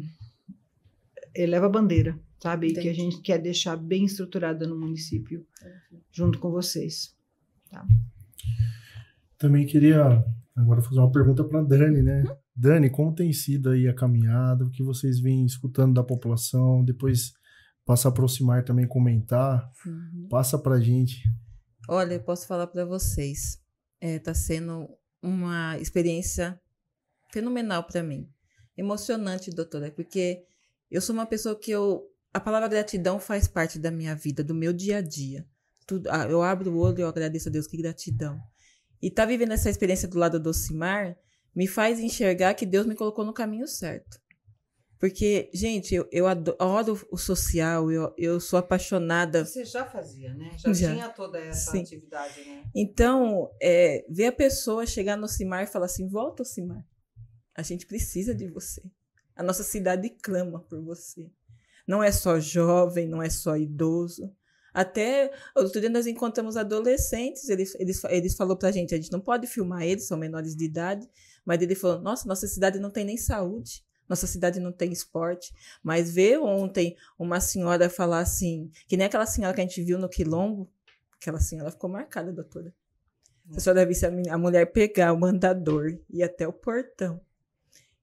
eleva a bandeira sabe? Entendi. Que a gente quer deixar bem estruturada no município, Entendi. junto com vocês. Tá? Também queria agora fazer uma pergunta para Dani, né? Hum? Dani, como tem sido aí a caminhada, o que vocês vêm escutando da população, depois passa a aproximar também, comentar, uhum. passa para gente. Olha, eu posso falar para vocês, está é, tá sendo uma experiência fenomenal para mim, emocionante, doutora, porque eu sou uma pessoa que eu a palavra gratidão faz parte da minha vida, do meu dia a dia. Tudo, ah, eu abro o olho e eu agradeço a Deus, que gratidão. E estar tá vivendo essa experiência do lado do Ocimar me faz enxergar que Deus me colocou no caminho certo. Porque, gente, eu, eu adoro o social, eu, eu sou apaixonada. Você já fazia, né? Já, já. tinha toda essa Sim. atividade, né? Então, é, ver a pessoa chegar no Ocimar e falar assim: volta, Ocimar, a gente precisa de você. A nossa cidade clama por você. Não é só jovem, não é só idoso. Até outro dia nós encontramos adolescentes, eles, eles, eles falou pra gente, a gente não pode filmar eles, são menores de idade, mas ele falou, nossa, nossa cidade não tem nem saúde, nossa cidade não tem esporte. Mas ver ontem uma senhora falar assim, que nem aquela senhora que a gente viu no Quilombo, aquela senhora ficou marcada, doutora. Se a senhora visse a, mulher pegar o mandador e até o portão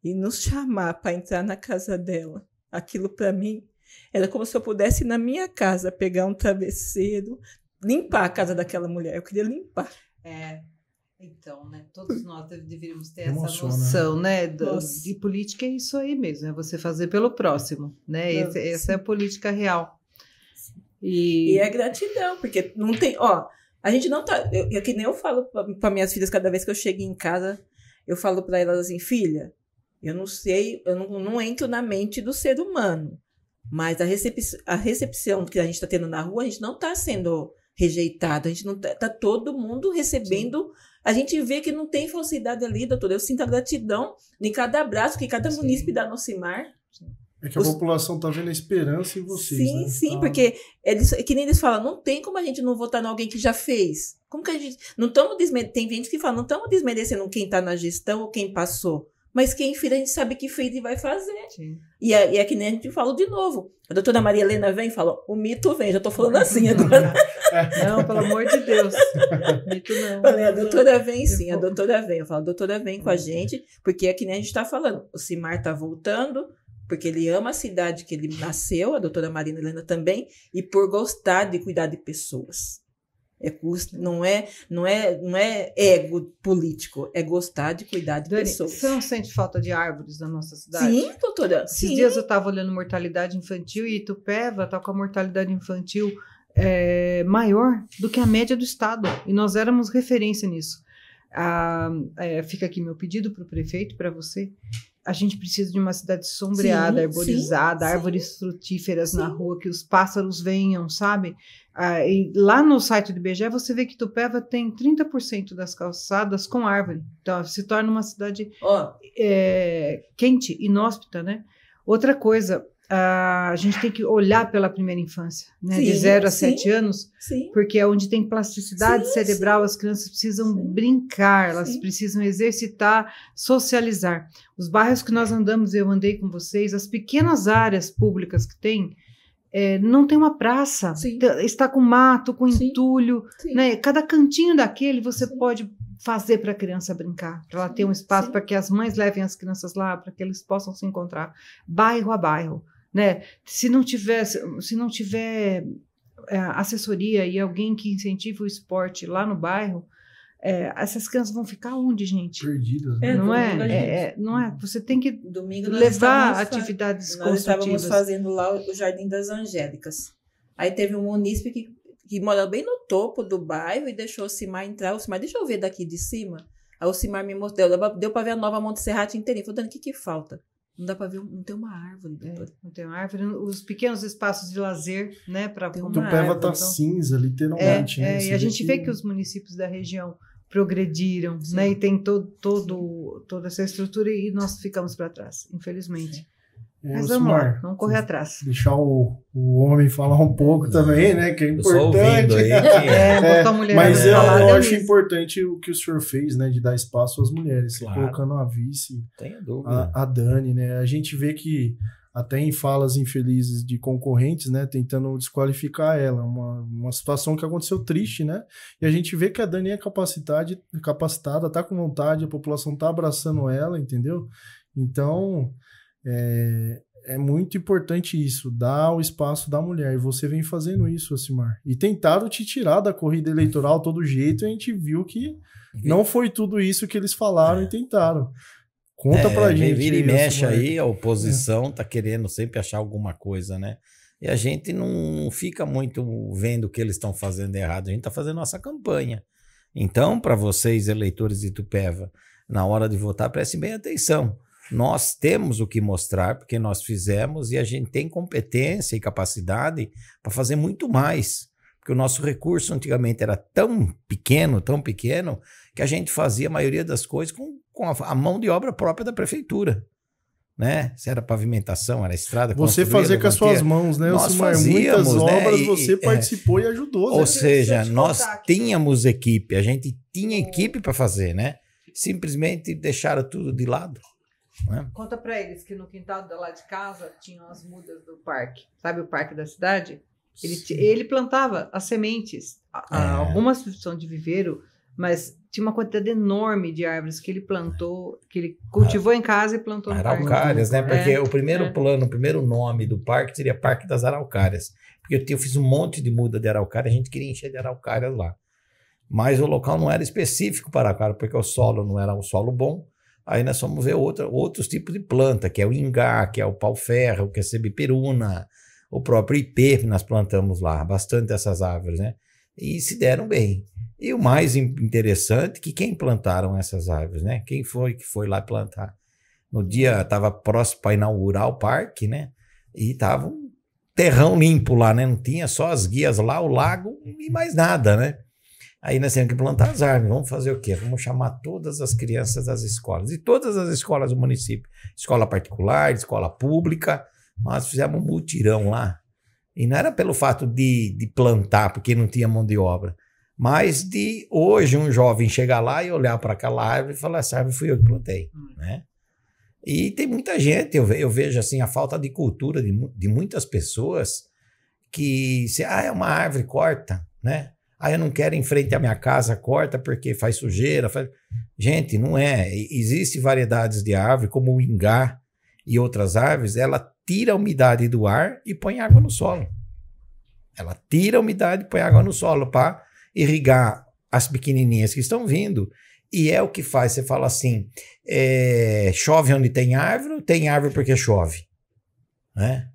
e nos chamar para entrar na casa dela, aquilo para mim era é como se eu pudesse ir na minha casa pegar um travesseiro, limpar a casa daquela mulher. Eu queria limpar. É. Então, né? Todos nós deveríamos ter Emociona. essa né? noção, né? Do, de política é isso aí mesmo, é você fazer pelo próximo, né? Esse, essa é a política real. E... e é gratidão, porque não tem, ó, a gente não tá, eu, eu que nem eu falo para minhas filhas cada vez que eu chego em casa, eu falo para elas assim, filha, eu não sei, eu não, não entro na mente do ser humano. Mas a, recep a recepção que a gente está tendo na rua, a gente não está sendo rejeitado, a gente não está tá todo mundo recebendo. Sim. A gente vê que não tem falsidade ali, doutora. Eu sinto a gratidão em cada abraço que cada Sim. munícipe dá no Cimar. É que a Os... população está vendo a esperança em vocês. Sim, né? sim, tá... porque eles, é que nem eles falam, não tem como a gente não votar em alguém que já fez. Como que a gente. Não estamos desmere... Tem gente que fala, não estamos desmerecendo quem está na gestão ou quem passou. Mas quem filha, a gente sabe que fez e vai fazer. E é, e é que nem a gente fala de novo. A doutora Maria Helena vem e fala: o mito vem, já estou falando assim agora. Não, pelo amor de Deus. Mito não. Falei, a doutora vem sim, a doutora vem. Eu falo, a doutora vem com a hum. gente, porque é que nem a gente está falando. O Simar está voltando, porque ele ama a cidade que ele nasceu, a doutora Maria Helena também, e por gostar de cuidar de pessoas. É custo, não é, não é, não é ego político, é gostar de cuidar de Dani, pessoas. Você não sente falta de árvores na nossa cidade? Sim, doutora. Esses sim. dias eu estava olhando mortalidade infantil e Itupeva está com a mortalidade infantil é, maior do que a média do estado e nós éramos referência nisso. Ah, é, fica aqui meu pedido para o prefeito, para você. A gente precisa de uma cidade sombreada, sim, arborizada, sim, árvores frutíferas na rua, que os pássaros venham, sabe? Ah, lá no site do IBGE você vê que Tupéva tem 30% das calçadas com árvore. Então se torna uma cidade oh. é, quente, inóspita, né? Outra coisa, a gente tem que olhar pela primeira infância, né? Sim, de 0 a 7 anos, sim. porque é onde tem plasticidade sim, cerebral, as crianças precisam brincar, elas precisam exercitar, socializar. Os bairros que nós andamos, eu andei com vocês, as pequenas áreas públicas que tem, é, não tem uma praça, Sim. está com mato, com Sim. entulho, Sim. Né? Cada cantinho daquele você pode fazer para a criança brincar, para ela ter um espaço para que as mães levem as crianças lá, para que eles possam se encontrar, bairro a bairro, né? Se não tiver, se não tiver é, assessoria e alguém que incentive o esporte lá no bairro, é, essas crianças vão ficar onde, gente? Perdidas, né? Não é, é, é, não é. Você tem que Domingo levar atividades nós construtivas. Nós estávamos fazendo lá o Jardim das Angélicas. Aí teve um munícipe que, que morava bem no topo do bairro e deixou o Simar entrar. O Simar, deixa eu ver daqui de cima. Aí o Simar me mostrou, deu para ver a nova Monte Serrate inteira Falei, Dani, o que, que falta? Não dá para ver, não tem uma árvore. Né? É, não tem uma árvore. Os pequenos espaços de lazer, né? Para Tupéva está então... cinza, literalmente. É, né? é e a gente vê que os municípios da região progrediram, né, Sim. né? E tem todo, todo, toda essa estrutura e nós ficamos para trás, infelizmente. Sim. É, Mas vamos lá, vamos correr atrás. Deixar o, o homem falar um pouco é. também, né? Que é importante. Aí, é? É, é, a mulher, mas eu, eu acho importante o que o senhor fez, né? De dar espaço às mulheres, claro. colocando a vice, a, a, Dani, né? A gente vê que até em falas infelizes de concorrentes, né? Tentando desqualificar ela. Uma, uma situação que aconteceu triste, né? E a gente vê que a Dani é capacitada, tá com vontade, a população tá abraçando ela, entendeu? Então. É, é muito importante isso, dar o espaço da mulher. E você vem fazendo isso, Asimar. E tentaram te tirar da corrida eleitoral todo jeito, e a gente viu que não foi tudo isso que eles falaram é. e tentaram. Conta é, pra gente. Vira e mexe aí, a oposição é. tá querendo sempre achar alguma coisa, né? E a gente não fica muito vendo o que eles estão fazendo errado, a gente tá fazendo nossa campanha. Então, para vocês, eleitores de Tupeva, na hora de votar, prestem bem atenção nós temos o que mostrar, porque nós fizemos e a gente tem competência e capacidade para fazer muito mais. Porque o nosso recurso antigamente era tão pequeno, tão pequeno, que a gente fazia a maioria das coisas com, com a, a mão de obra própria da prefeitura né? Se era pavimentação, era estrada. Você fazer com as suas mãos, né? Nós Sumar, fazíamos, muitas né? obras, e, você é. participou e ajudou. Ou né? seja, nós tínhamos equipe, a gente tinha equipe para fazer, né? Simplesmente deixaram tudo de lado. Né? Conta para eles que no quintal lá de casa tinham as mudas do parque, sabe o parque da cidade? Ele, ele plantava as sementes, é. algumas são de viveiro, mas tinha uma quantidade enorme de árvores que ele plantou, que ele cultivou em casa e plantou no Araucárias, né? Porque é, o primeiro é. plano, o primeiro nome do parque seria Parque das Araucárias. Porque eu, fiz um monte de muda de araucária, a gente queria encher de araucárias lá. Mas o local não era específico para araucária, porque o solo não era um solo bom. Aí nós vamos ver outra, outros tipos de planta, que é o ingá, que é o pau-ferro, que é a sebiperuna, o próprio ipê nós plantamos lá, bastante dessas árvores, né? E se deram bem. E o mais interessante, que quem plantaram essas árvores, né? Quem foi que foi lá plantar? No dia, estava próximo para inaugurar o parque, né? E estava um terrão limpo lá, né? Não tinha só as guias lá, o lago e mais nada, né? Aí nós temos que plantar as árvores. Vamos fazer o quê? Vamos chamar todas as crianças das escolas. E todas as escolas do município. Escola particular, escola pública. Nós fizemos um mutirão lá. E não era pelo fato de, de plantar, porque não tinha mão de obra. Mas de hoje um jovem chegar lá e olhar para aquela árvore e falar, essa árvore fui eu que plantei, hum. né? E tem muita gente, eu, eu vejo assim a falta de cultura de, de muitas pessoas que se, ah, é uma árvore, corta, né? Ah, eu não quero em frente à minha casa, corta porque faz sujeira. Faz... Gente, não é. Existem variedades de árvore, como o ingá e outras árvores, ela tira a umidade do ar e põe água no solo. Ela tira a umidade e põe água no solo para irrigar as pequenininhas que estão vindo. E é o que faz. Você fala assim: é, chove onde tem árvore, tem árvore porque chove. Né?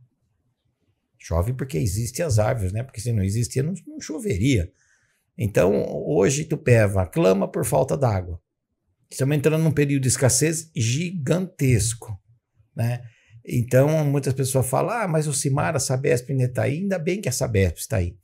Chove porque existem as árvores, né? Porque se não existia, não, não choveria. Então, hoje Itupeva clama por falta d'água. Estamos entrando num período de escassez gigantesco, né? Então, muitas pessoas falam, ah, mas o Cimara, a Sabesp ainda está aí. Ainda bem que a Sabesp está aí.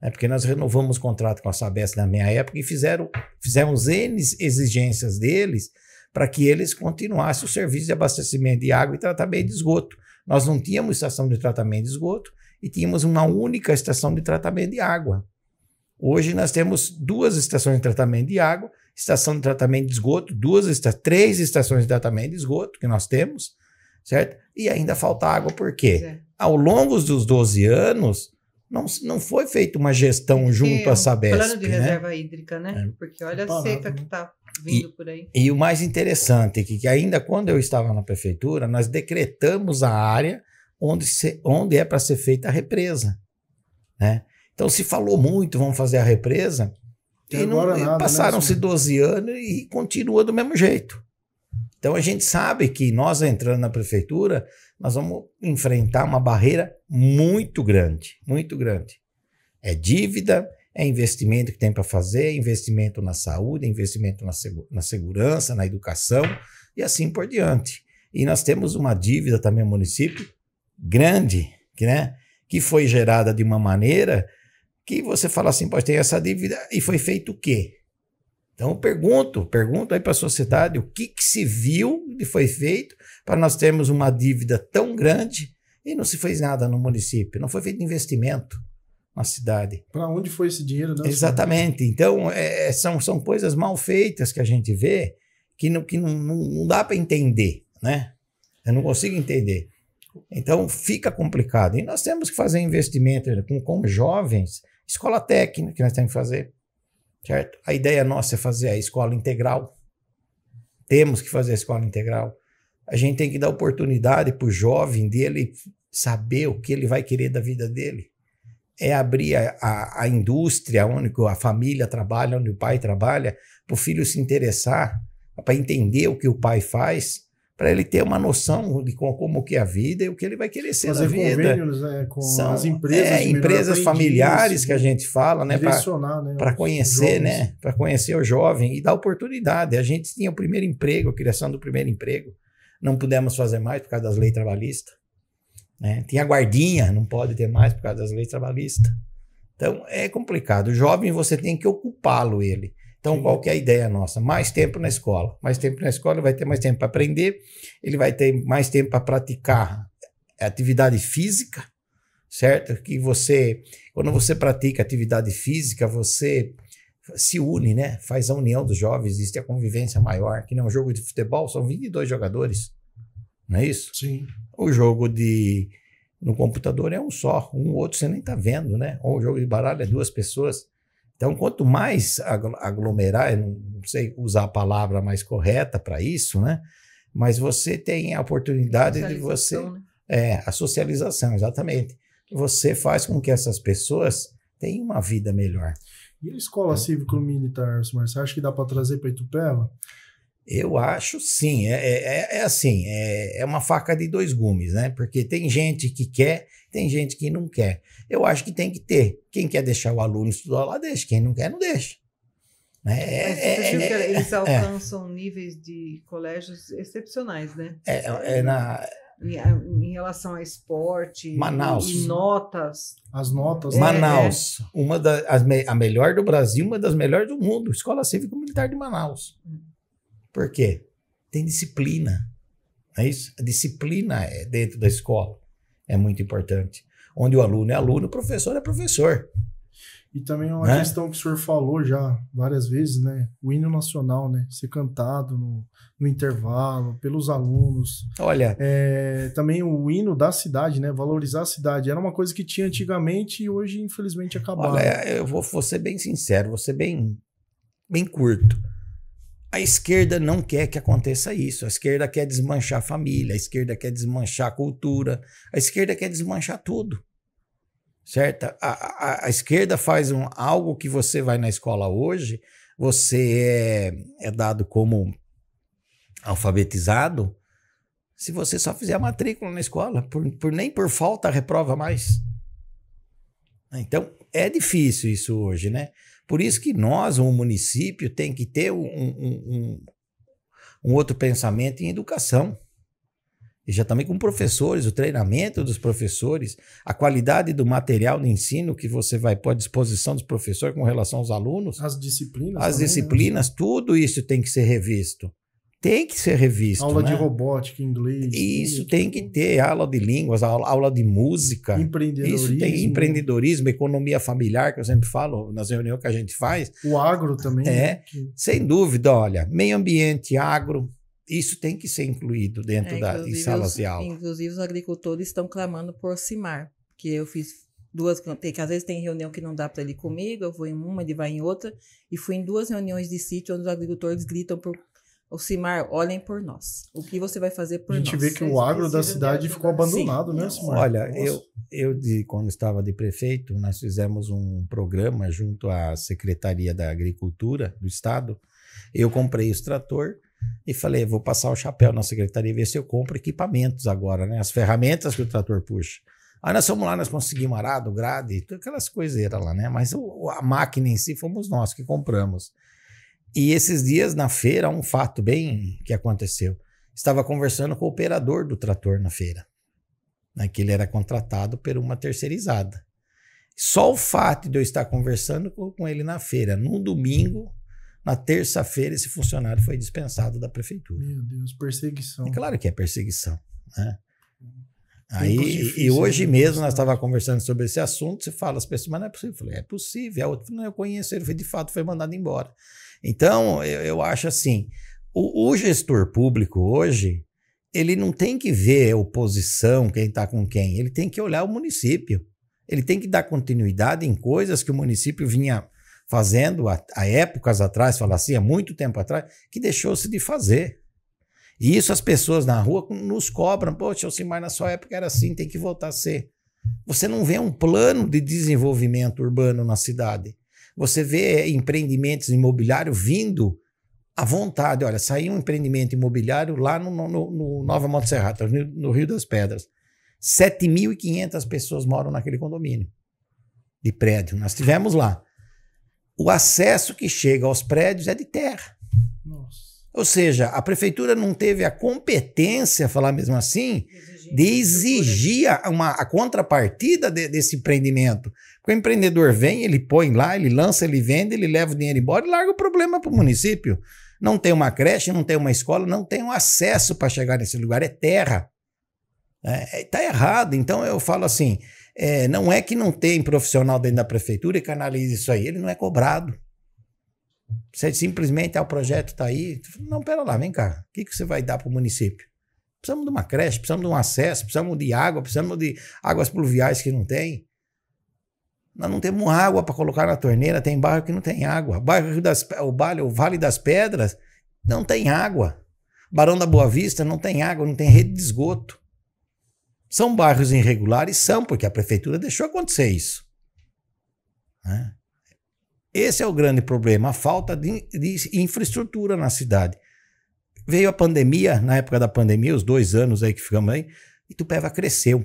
Né? Porque nós renovamos o contrato com a Sabesp na minha época e fizeram, fizeram N exigências deles para que eles continuassem o serviço de abastecimento de água e tratamento de esgoto. Nós não tínhamos estação de tratamento de esgoto e tínhamos uma única estação de tratamento de água. Hoje nós temos duas estações de tratamento de água, estação de tratamento de esgoto, duas, esta três estações de tratamento de esgoto que nós temos, certo? E ainda falta água porque é. ao longo dos 12 anos não, não foi feita uma gestão Tem junto à é um Sabesp. Plano de né? reserva hídrica, né? É. Porque olha a seca né? que está vindo e, por aí. E o mais interessante é que, que ainda quando eu estava na prefeitura, nós decretamos a área onde, se, onde é para ser feita a represa. Né? Então se falou muito, vamos fazer a represa. E, não, né, passaram-se né? 12 anos e continua do mesmo jeito. Então a gente sabe que nós entrando na prefeitura, nós vamos enfrentar uma barreira muito grande, muito grande. É dívida, é investimento que tem para fazer, é investimento na saúde, é investimento na, seg na segurança, na educação e assim por diante. E nós temos uma dívida também no município grande, que, né, que foi gerada de uma maneira que você fala assim, pode ter essa dívida e foi feito o quê? Então pergunto, pergunto aí para a sociedade o que, que se viu e foi feito para nós termos uma dívida tão grande e não se fez nada no município, não foi feito investimento na cidade. Para onde foi esse dinheiro? Não, né? Exatamente. Então é, é, são, são coisas mal feitas que a gente vê que não, que não, não dá para entender, né? Eu não consigo entender. Então fica complicado. E nós temos que fazer investimento com, com jovens escola técnica que nós temos que fazer, certo? A ideia nossa é fazer a escola integral. Temos que fazer a escola integral. A gente tem que dar oportunidade para o jovem dele saber o que ele vai querer da vida dele. É abrir a, a, a indústria onde a família trabalha, onde o pai trabalha, para o filho se interessar, para entender o que o pai faz para ele ter uma noção de como que é a vida e o que ele vai querer ser Fazer na vida. convênios né, com São, as empresas. É, empresas familiares isso, que a gente fala, né? Para né, conhecer, né, jovens. né? Para conhecer o jovem e dar oportunidade. A gente tinha o primeiro emprego, a criação do primeiro emprego. Não pudemos fazer mais por causa das leis trabalhistas. Né? a guardinha, não pode ter mais por causa das leis trabalhistas. Então é complicado. O jovem você tem que ocupá-lo ele. Então, Sim. qual que é a ideia nossa? Mais tempo na escola. Mais tempo na escola, ele vai ter mais tempo para aprender, ele vai ter mais tempo para praticar atividade física, certo? Que você, quando você pratica atividade física, você se une, né? Faz a união dos jovens, existe a convivência maior, que não é um jogo de futebol, são 22 jogadores. Não é isso? Sim. O jogo de no computador é um só, um outro você nem tá vendo, né? Ou o jogo de baralho é duas pessoas. Então, quanto mais aglomerar, não sei usar a palavra mais correta para isso, né? Mas você tem a oportunidade a de você. Né? É, a socialização, exatamente. Você faz com que essas pessoas tenham uma vida melhor. E a escola é. cívico-militar, você acha que dá para trazer para Itupeva? Eu acho sim, é, é, é, é assim, é, é, uma faca de dois gumes, né? Porque tem gente que quer, tem gente que não quer. Eu acho que tem que ter. Quem quer deixar o aluno estudar lá, deixa. Quem não quer, não deixa. É, Mas é, é, é eles alcançam níveis de colégios excepcionais, né? É, na... Em, em, relação a esporte, Manaus. E, notas. As notas. Né? Manaus, uma da, a melhor do Brasil, uma das melhores do mundo, Escola Cívico Militar de Manaus. Hum. Por quê? Tem disciplina. É isso? A disciplina é dentro da escola é muito importante. Onde o aluno é aluno, o professor é professor. E também é uma né? questão que o senhor falou já várias vezes, né? O hino nacional, né? Ser cantado no, no intervalo, pelos alunos. Olha. É, também o hino da cidade, né? Valorizar a cidade. Era uma coisa que tinha antigamente e hoje, infelizmente, acabou. Olha, eu vou, vou ser bem sincero, vou ser bem, bem curto. A esquerda não quer que aconteça isso. A esquerda quer desmanchar a família, a esquerda quer desmanchar a cultura, a esquerda quer desmanchar tudo. Certo? A, a, a esquerda faz um, algo que você vai na escola hoje, você é, é dado como alfabetizado, se você só fizer a matrícula na escola, por, por nem por falta reprova mais. Então, é difícil isso hoje, né? Por isso que nós, o um município, tem que ter um, um, um, outro pensamento em educação. E já também com professores, o treinamento dos professores, a qualidade do material de ensino que você vai pôr à disposição dos professores com relação aos alunos. As disciplinas. As também, né? disciplinas, né? tudo isso tem que ser revisto tem que ser revisto. Aula né? de robótica, inglês. Isso, tem que ter aula de línguas, aula, aula de música. Empreendedorismo. Isso tem empreendedorismo, economia familiar, que eu sempre falo nas reuniões que a gente faz. O agro também. É, né, sem dúvida, olha, meio ambiente, agro, isso tem que ser incluído dentro é, das salas de aula. Inclusive, os agricultores estão clamando por CIMAR, que eu fiz duas, que às vezes tem reunião que não dá para ele comigo, eu vou em uma, ele vai em outra, e fui em duas reuniões de sítio onde os agricultores gritam por o Cimar, olhem por nós. O que você vai fazer por nós? A gente nós? vê que o agro da cidade ficou abandonado, Sim. né, Cimar? Olha, Nossa. eu, eu de, quando estava de prefeito, nós fizemos um programa junto à Secretaria da Agricultura do Estado. Eu comprei os trator e falei, vou passar o chapéu na secretaria ver se eu compro equipamentos agora, né? As ferramentas que o trator puxa. Aí nós fomos lá, nós conseguimos arado, grade, aquelas coiseiras lá, né? Mas o, a máquina em si fomos nós que compramos. E esses dias na feira, um fato bem que aconteceu. Estava conversando com o operador do trator na feira, né, que ele era contratado por uma terceirizada. Só o fato de eu estar conversando com ele na feira, num domingo, na terça-feira, esse funcionário foi dispensado da prefeitura. Meu Deus, perseguição. É claro que é perseguição. Né? É Aí, e hoje mesmo nós estávamos conversando sobre esse assunto, você fala, as pessoas, mas não é possível. Eu falei, é possível. A outra não, eu conheço ele, foi de fato, foi mandado embora. Então, eu, eu acho assim, o, o gestor público hoje, ele não tem que ver oposição, quem está com quem, ele tem que olhar o município. Ele tem que dar continuidade em coisas que o município vinha fazendo há, há épocas atrás, falar assim, há muito tempo atrás, que deixou-se de fazer. E isso as pessoas na rua nos cobram. Poxa, Alcimar, na sua época era assim, tem que voltar a ser. Você não vê um plano de desenvolvimento urbano na cidade. Você vê é, empreendimentos imobiliários vindo à vontade. Olha, saiu um empreendimento imobiliário lá no, no, no Nova Montserrat, no, Rio das Pedras. 7.500 pessoas moram naquele condomínio de prédio. Nós tivemos lá. O acesso que chega aos prédios é de terra. Nossa. Ou seja, a prefeitura não teve a competência, falar mesmo assim, de exigir uma, a contrapartida de, desse empreendimento. O empreendedor vem, ele põe lá, ele lança, ele vende, ele leva o dinheiro embora e larga o problema para o município. Não tem uma creche, não tem uma escola, não tem um acesso para chegar nesse lugar, é terra. Está é, é tá errado. Então eu falo assim: é, não é que não tem profissional dentro da prefeitura que analise isso aí, ele não é cobrado. Você simplesmente, ah, o projeto está aí. Não, pera lá, vem cá. O que, que você vai dar para o município? Precisamos de uma creche, precisamos de um acesso, precisamos de água, precisamos de águas pluviais que não tem. Nós não temos água para colocar na torneira, tem bairro que não tem água. Bairro das, o, vale o Vale das Pedras não tem água. Barão da Boa Vista não tem água, não tem rede de esgoto. São bairros irregulares? São, porque a prefeitura deixou acontecer isso. Né? Esse é o grande problema, a falta de, de, infraestrutura na cidade. Veio a pandemia, na época da pandemia, os dois anos aí que ficamos aí, e Tupéva cresceu.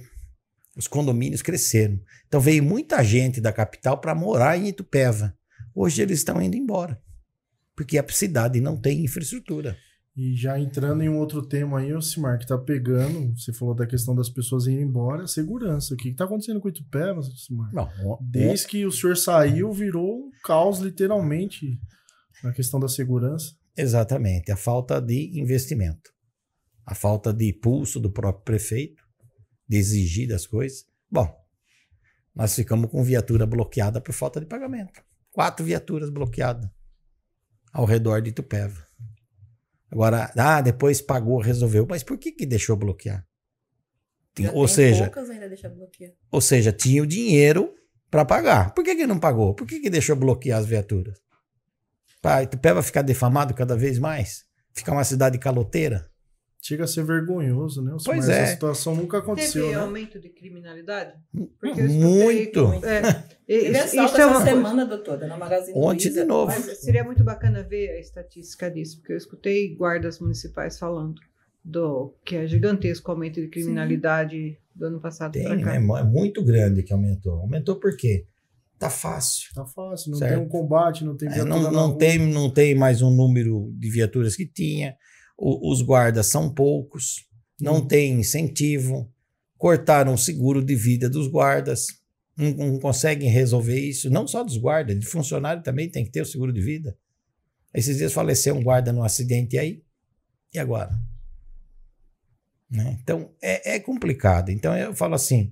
Os condomínios cresceram. Então veio muita gente da capital para morar em Itupeva. Hoje eles estão indo embora, porque a cidade não tem infraestrutura. E já entrando em um outro tema aí, Simar, que está pegando, você falou da questão das pessoas indo embora, segurança. O que, que tá acontecendo com Itupeva, Simar? Não, Desde que o senhor saiu, virou um caos, literalmente, na questão da segurança. Exatamente, a falta de investimento, a falta de pulso do próprio prefeito, de exigir das coisas. Bom, nós ficamos com viatura bloqueada por falta de pagamento. Quatro viaturas bloqueadas ao redor de Itupeva. Agora, ah, depois pagou, resolveu. Mas por que, que deixou bloquear? ou seja, ou seja, tinha o dinheiro para pagar. Por que, que não pagou? Por que, que deixou bloquear as viaturas? Para Itupeva ficar defamado cada vez mais? Ficar uma cidade caloteira? Chega a ser vergonhoso, né? Osmar, pois é. Essa situação nunca aconteceu. Teve né? aumento de criminalidade? Porque muito! Escutei, é, isso, isso é uma semana, toda na Magazine Ontem de novo. seria muito bacana ver a estatística disso, porque eu escutei guardas municipais falando do que é gigantesco o aumento de criminalidade Sim. do ano passado para cá. É, é muito grande que aumentou. Aumentou por quê? Tá fácil. Tá fácil, não certo? tem um combate, não tem é, não, não tem, não tem mais um número de viaturas que tinha o, os guardas são poucos, não hum. tem incentivo, cortaram o seguro de vida dos guardas, não, não conseguem resolver isso, não só dos guardas, de funcionário também tem que ter o seguro de vida. Esses dias faleceu um guarda num acidente e aí, e agora? Né? Então é, é complicado. Então eu falo assim,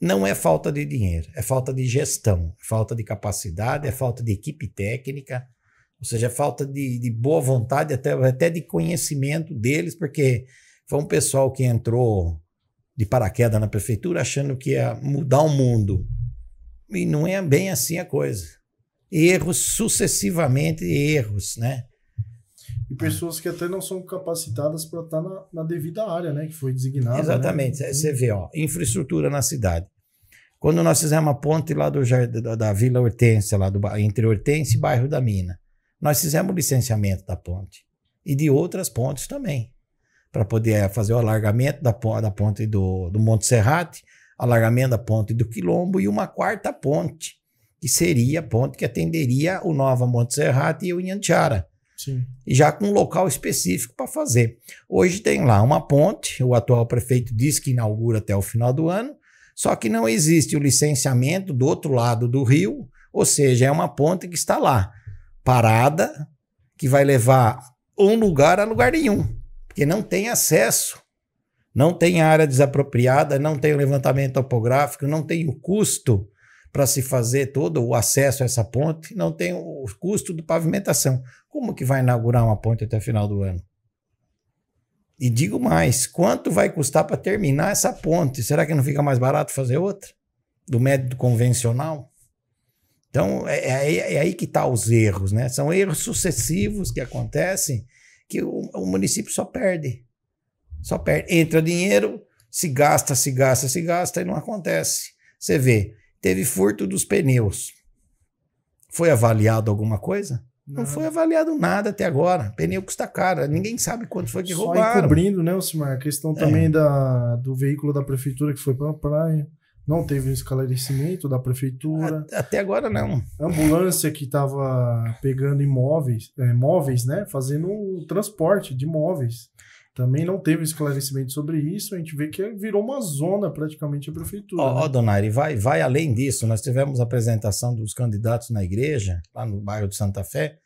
não é falta de dinheiro, é falta de gestão, é falta de capacidade, é falta de equipe técnica, ou seja, é falta de, de boa vontade, até, até de conhecimento deles, porque foi um pessoal que entrou de paraquedas na prefeitura achando que ia mudar o mundo. E não é bem assim a coisa. Erros, sucessivamente erros, né? E pessoas que até não são capacitadas para estar tá na, na, devida área, né? Que foi designada. Né? Exatamente. Né? Você vê, ó, infraestrutura na cidade. Quando nós fizemos a ponte lá do, da, da Vila Hortência, lá do, entre Hortência e Bairro da Mina. Nós fizemos licenciamento da ponte e de outras pontes também, para poder eh, fazer o alargamento da, da ponte do, do Monte Serrate, alargamento da ponte do Quilombo e uma quarta ponte, que seria a ponte que atenderia o Nova Monte Serrate e o Inhantiara. Sim. Já com um local específico para fazer. Hoje tem lá uma ponte, o atual prefeito diz que inaugura até o final do ano, só que não existe o licenciamento do outro lado do rio, ou seja, é uma ponte que está lá parada que vai levar um lugar a lugar nenhum, porque não tem acesso, não tem área desapropriada, não tem o levantamento topográfico, não tem o custo para se fazer todo o acesso a essa ponte, não tem o custo de pavimentação. Como que vai inaugurar uma ponte até o final do ano? E digo mais, quanto vai custar para terminar essa ponte? Será que não fica mais barato fazer outra? Do método convencional? Então, é, é, é aí que estão tá os erros, né? São erros sucessivos que acontecem que o, o, município só perde. Só perde. Entra dinheiro, se gasta, se gasta, se gasta e não acontece. Você vê, teve furto dos pneus. Foi avaliado alguma coisa? Não, não foi avaliado nada até agora. Pneu custa caro, ninguém sabe quanto foi que Só roubaram. Só cobrindo, né, Osimar? A questão é. também da, do veículo da prefeitura que foi para a praia não teve um esclarecimento da prefeitura. Até agora não. Ambulância que estava pegando imóveis, é, móveis, né? Fazendo o transporte de móveis. Também não teve esclarecimento sobre isso. A gente vê que virou uma zona praticamente a prefeitura. Ó, oh, né? oh, Donaire, vai, vai além disso. Nós tivemos a apresentação dos candidatos na igreja, lá no bairro de Santa Fé,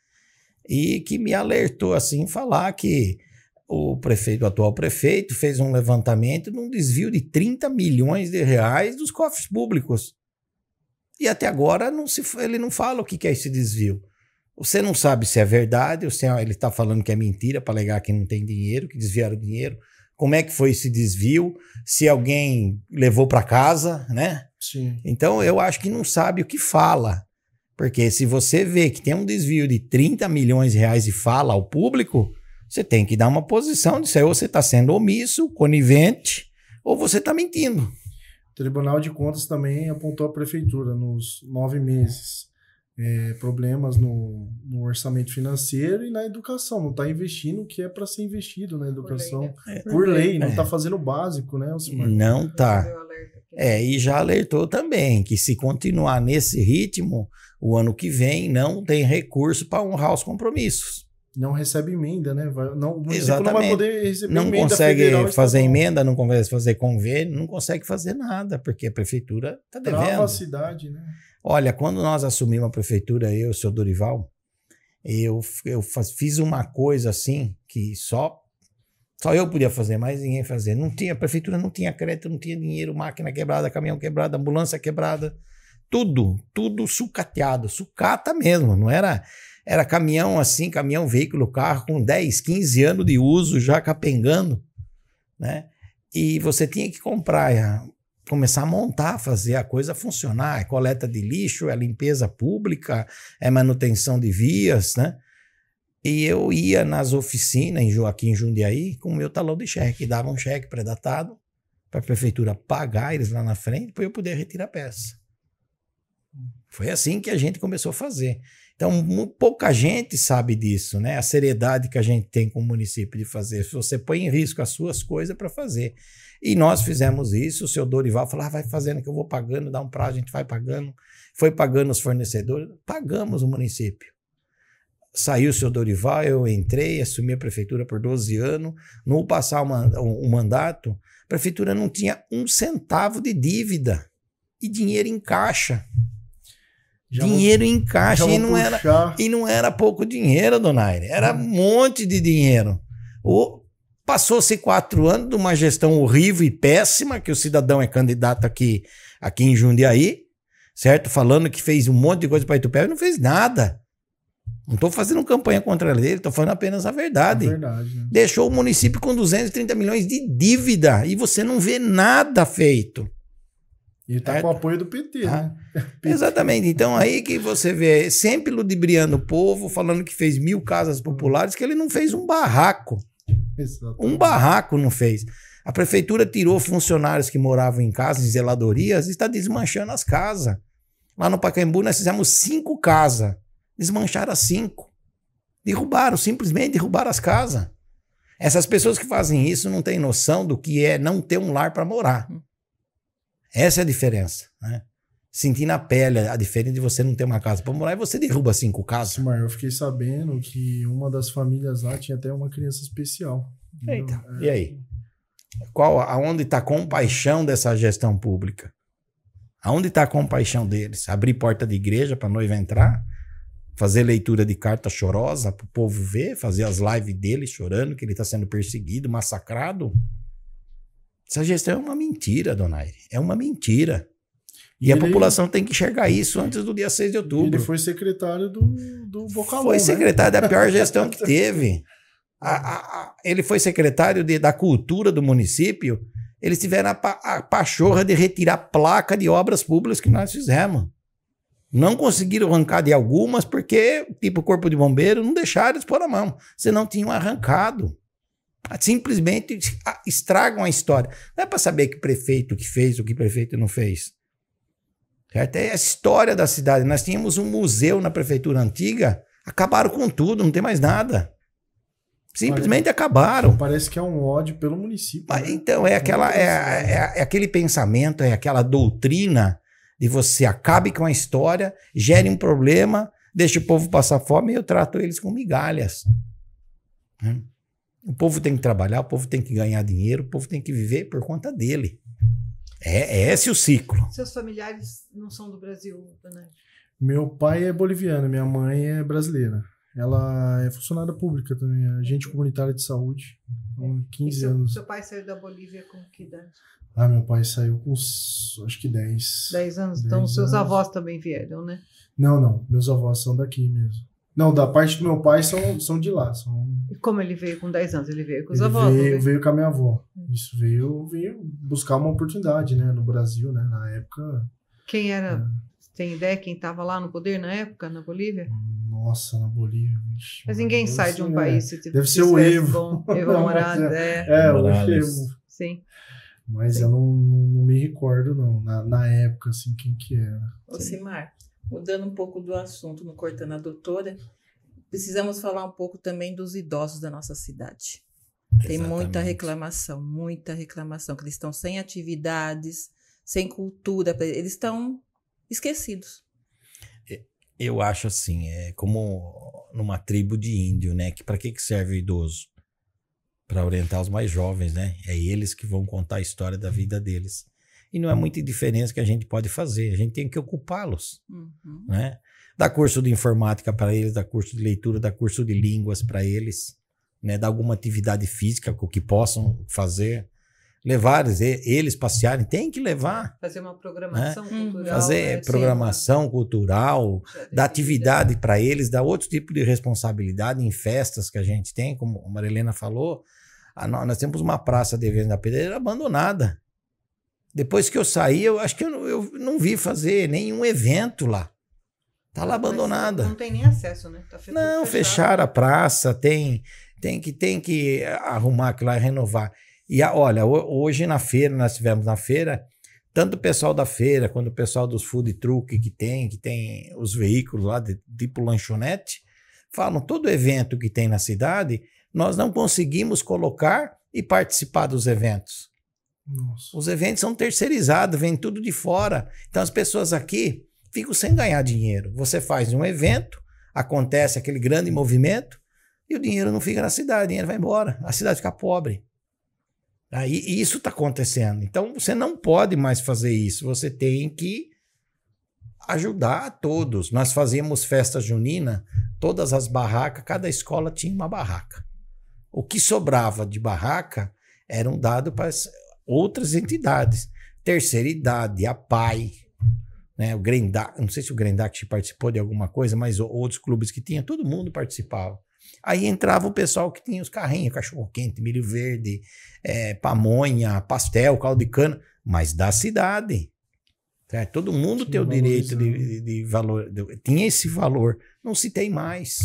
e que me alertou assim, falar que o prefeito, o atual prefeito, fez um levantamento de um desvio de 30 milhões de reais dos cofres públicos. E até agora não se, ele não fala o que é esse desvio. Você não sabe se é verdade, ou se é, ele está falando que é mentira para alegar que não tem dinheiro, que desviaram dinheiro. Como é que foi esse desvio? Se alguém levou para casa, né? Sim. Então eu acho que não sabe o que fala. Porque se você vê que tem um desvio de 30 milhões de reais e fala ao público, você tem que dar uma posição disso aí. Ou você está sendo omisso, conivente, ou você está mentindo. O Tribunal de Contas também apontou a prefeitura nos nove meses. É, problemas no, no, orçamento financeiro e na educação. Não está investindo o que é para ser investido na educação. Por lei, né? É. por lei não está é. fazendo o básico, né, Não está. Né? É, e já alertou também que se continuar nesse ritmo, o ano que vem não tem recurso para honrar os compromissos não recebe emenda, né? Vai, não, o Exatamente. não vai poder receber não emenda. Não consegue federal, fazer emenda, não consegue fazer convênio, não consegue fazer nada, porque a prefeitura está devendo. a cidade, né? Olha, quando nós assumimos a prefeitura, eu e o seu Dorival, eu, eu faz, fiz uma coisa assim que só só eu podia fazer, mas ninguém fazer. Não tinha, a prefeitura não tinha crédito, não tinha dinheiro, máquina quebrada, caminhão quebrado, ambulância quebrada tudo, tudo sucateado, sucata mesmo, não era era caminhão assim, caminhão, veículo, carro, com 10, 15 anos de uso, já capengando, né? E você tinha que comprar, eh, começar a montar, fazer a coisa funcionar. É coleta de lixo, é limpeza pública, é manutenção de vias, né? E eu ia nas oficinas em Joaquim Jundiaí com o meu talão de cheque. Dava um cheque predatado para a prefeitura pagar eles lá na frente para eu poder retirar a peça. Foi assim que a gente começou a fazer. Então, pouca gente sabe disso, né? A seriedade que a gente tem com o município de fazer. Se você põe em risco as suas coisas para fazer. E nós fizemos isso. O seu Dorival falou: ah, vai fazendo que eu vou pagando, dá um prazo, a gente vai pagando. Foi pagando os fornecedores, pagamos o município. Saiu o seu Dorival, eu entrei, assumi a prefeitura por 12 anos. No passar o mandato, a prefeitura não tinha um centavo de dívida e dinheiro em caixa. Já dinheiro vou, em caixa e não, era, e não era pouco dinheiro, dona Era um monte de dinheiro. Passou-se quatro anos de uma gestão horrível e péssima, que o cidadão é candidato aqui, aqui em Jundiaí, certo? Falando que fez um monte de coisa para Itupeva e não fez nada. Não estou fazendo campanha contra ele, estou falando apenas a verdade. É verdade né? Deixou o município com 230 milhões de dívida e você não vê nada feito. E está é. com o apoio do PT. Né? Ah. Exatamente. Então, aí que você vê, sempre ludibriando o povo, falando que fez mil casas populares, que ele não fez um barraco. Exatamente. Um barraco não fez. A prefeitura tirou funcionários que moravam em casas, em zeladorias, e está desmanchando as casas. Lá no Pacaembu, nós fizemos cinco casas. Desmancharam as cinco. Derrubaram, simplesmente derrubaram as casas. Essas pessoas que fazem isso não têm noção do que é não ter um lar para morar. Hum. Essa é a diferença, né? Sentir na pele a diferença de você não ter uma casa para morar e você derruba cinco casas. Mas eu fiquei sabendo que uma das famílias lá tinha até uma criança especial. Eita, é... e aí? Qual, aonde está a compaixão dessa gestão pública? Aonde está a compaixão deles? Abrir porta de igreja para noiva entrar? Fazer leitura de carta chorosa para o povo ver? Fazer as lives dele chorando que ele está sendo perseguido, massacrado? Essa gestão é uma mentira, Donaire. É uma mentira. E, e a população tem que enxergar isso antes do dia 6 de outubro. Ele foi secretário do, do Bocalão. Foi né? secretário né? da pior gestão que teve. A, a, a, ele foi secretário de, da cultura do município. Eles tiveram pa, a, pachorra de retirar placa de obras públicas que nós fizemos. Não conseguiram arrancar de algumas porque, tipo, o Corpo de Bombeiro não deixaram eles pôr a mão. Senão tinham arrancado. Simplesmente estragam a história. Não é para saber que prefeito que fez, o que prefeito não fez. Certo? É a história da cidade. Nós tínhamos um museu na prefeitura antiga, acabaram com tudo, não tem mais nada. Simplesmente parece, acabaram. Então parece que é um ódio pelo município. Mas, né? Então, é, aquela, é, né? é, é, aquele pensamento, é aquela doutrina de você acabe com a história, gere um problema, deixa o povo passar fome e eu trato eles com migalhas. Hum. O povo tem que trabalhar, o povo tem que ganhar dinheiro, o povo tem que viver por conta dele. É, é esse o ciclo. Seus familiares não são do Brasil, né? Meu pai é boliviano, minha mãe é brasileira. Ela é funcionária pública também, é agente comunitária de saúde, há 15 seu, anos. Seu pai saiu da Bolívia com que idade? Ah, meu pai saiu com acho que 10. 10 anos. 10 então, seus avós também vieram, né? Não, não. Meus avós são daqui mesmo. Não, da parte do meu pai são, são de lá. São... E como ele veio com 10 anos? Ele veio com os ele avós? Veio, veio com a minha avó. Hum. Isso veio, veio buscar uma oportunidade, né? No Brasil, né? Na época. Quem era? era... É. Tem ideia quem estava lá no poder na época, na Bolívia? Nossa, na Bolívia. Vixe, Mas ninguém Deus sai de um é. país se tiver. Deve ser o Evo. Evo Morales. É, é, é, o Evo. Sim. Mas Sim. eu não, não, me recordo, não, na, na época, assim, quem que era. O Simar. Mudando um pouco do assunto, no cortando a doutora, precisamos falar um pouco também dos idosos da nossa cidade. Tem muita reclamação, muita reclamação, que eles estão sem atividades, sem cultura, eles estão esquecidos. Eu acho assim, é como numa tribo de índio, né? Que para que que serve o idoso? Para orientar os mais jovens, né? É eles que vão contar a história da vida deles e não é muita diferença que a gente pode fazer. A gente tem que ocupá-los, uhum. né? Dar curso de informática para eles, dar curso de leitura, dar curso de línguas para eles, né? Dar alguma atividade física o que possam fazer. Levar eles passearem, tem que levar. Fazer uma programação né? cultural. Uhum. Fazer né? programação Sim. cultural, dar atividade para eles, dar outro tipo de responsabilidade em festas que a gente tem, como a Marilena falou. A, nós temos uma praça de eventos da pedreira abandonada depois que eu saí, eu acho que eu, eu não vi fazer nenhum evento lá. Tá lá abandonada. Mas não tem nem acesso, né? Tá não, fecharam a praça, tem tem que tem que arrumar aquilo lá e renovar. E a, olha, hoje na feira, nós tivemos na feira, tanto o pessoal da feira quanto o pessoal dos food truck que tem, que tem os veículos lá de, tipo lanchonete, falam todo evento que tem na cidade, nós não conseguimos colocar e participar dos eventos. Nossa. Os eventos são terceirizados, vem tudo de fora. Então as pessoas aqui ficam sem ganhar dinheiro. Você faz um evento, acontece aquele grande movimento e o dinheiro não fica na cidade, o dinheiro vai embora, a cidade fica pobre. Aí isso está acontecendo. Então você não pode mais fazer isso. Você tem que ajudar a todos. Nós fazíamos festa junina, todas as barracas, cada escola tinha uma barraca. O que sobrava de barraca era um dado para outras entidades. Terceira Idade, a PAI, né? o Grendac, não sei se o Grendac participou de alguma coisa, mas outros clubes que tinha, todo mundo participava. Aí entrava o pessoal que tinha os carrinhos, cachorro-quente, milho verde, é, pamonha, pastel, caldo de cana, mas da cidade. Certo? Todo mundo tem o direito de, de, né? de valor, de, tinha esse valor, não se tem mais.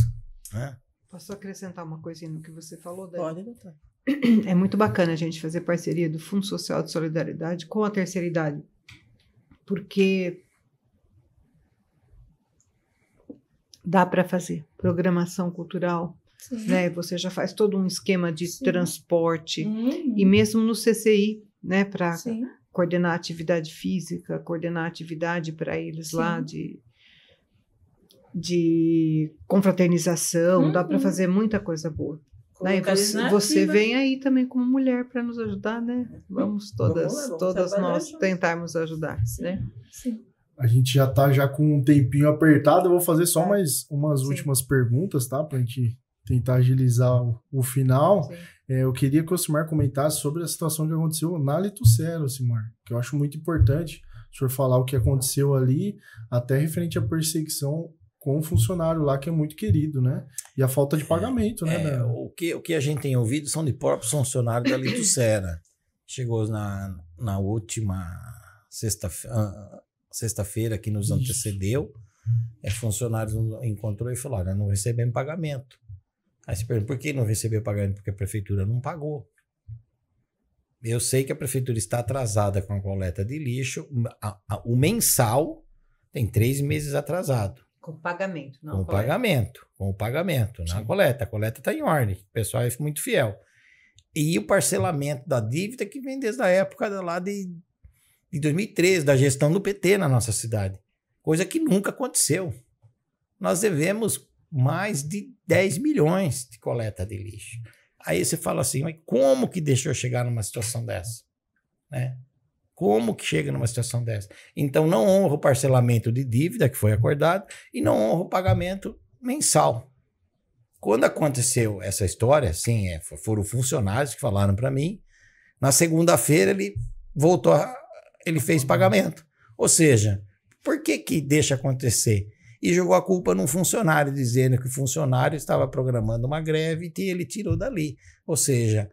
Né? Posso acrescentar uma coisinha no que você falou? Débora? Pode, doutor é muito bacana a gente fazer parceria do Fundo Social de Solidariedade com a terceira idade, porque dá para fazer programação cultural. Né? Você já faz todo um esquema de Sim. transporte uhum. e mesmo no CCI, né, para coordenar atividade física, coordenar atividade para eles Sim. lá de de confraternização, dá para uhum. fazer muita coisa boa. Né? Então, você vem aí também como mulher para nos ajudar, né? É, vamos todas, vamos lá, vamos todas nós juntos. tentarmos ajudar, Sim. né? Sim. A gente já tá já com um tempinho apertado. Eu vou fazer só é. mais umas Sim. últimas perguntas, tá? Para a gente tentar agilizar o, o final. É, eu queria que o Simar comentasse sobre a situação que aconteceu na Litucero, Simar, que eu acho muito importante o senhor falar o que aconteceu ali, até referente à perseguição com um funcionário lá que é muito querido, né? E a falta de é, pagamento, né? É, o, que, o que a gente tem ouvido são de próprios funcionários da Sera. Chegou na, na última ah, sexta-feira, sexta que nos antecedeu, é, funcionários encontrou e falaram: não recebemos pagamento. Aí você pergunta: por que não recebeu pagamento? Porque a prefeitura não pagou. Eu sei que a prefeitura está atrasada com a coleta de lixo, o mensal tem três meses atrasado. Com pagamento, não. Com pagamento, com o pagamento, na coleta. A coleta está em ordem, o pessoal é muito fiel. E o parcelamento da dívida que vem desde a época lá de, de 2013, da gestão do PT na nossa cidade. Coisa que nunca aconteceu. Nós devemos mais de 10 milhões de coleta de lixo. Aí você fala assim, mas como que deixou chegar numa situação dessa? Né? Como que chega numa situação dessa? Então, não honra o parcelamento de dívida que foi acordado e não honra o pagamento mensal. Quando aconteceu essa história, sim, é, foram funcionários que falaram para mim. Na segunda-feira ele voltou, a, ele fez pagamento. Ou seja, por que que deixa acontecer? E jogou a culpa num funcionário, dizendo que o funcionário estava programando uma greve e ele tirou dali. Ou seja,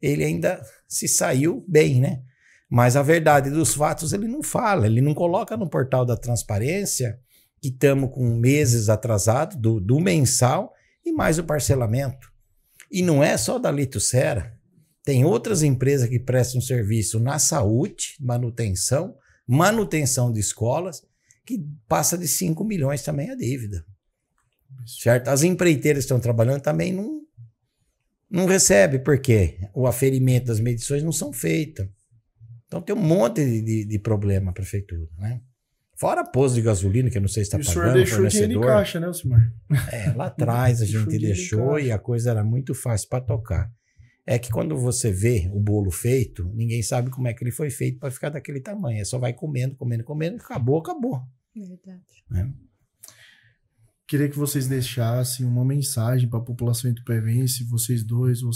ele ainda se saiu bem, né? Mas a verdade dos fatos ele não fala, ele não coloca no portal da transparência que estamos com meses atrasados do, do, mensal e mais o parcelamento. E não é só da Litosfera. Tem outras empresas que prestam serviço na saúde, manutenção, manutenção de escolas, que passa de 5 milhões também a dívida. Certo? As empreiteiras que estão trabalhando também não, não recebem, porque o aferimento das medições não são feitas. Então tem um monte de, de, de problema a prefeitura, né? Fora posto de gasolina, que eu não sei se está pagando. O senhor deixou fornecedor. dinheiro em caixa, né, Silmar? É, lá atrás a gente deixou, e a coisa era muito fácil para tocar. É que quando você vê o bolo feito, ninguém sabe como é que ele foi feito para ficar daquele tamanho. É só vai comendo, comendo, comendo, acabou, acabou. Verdade. É. Queria que vocês deixassem uma mensagem para a população itupevense, vocês dois, o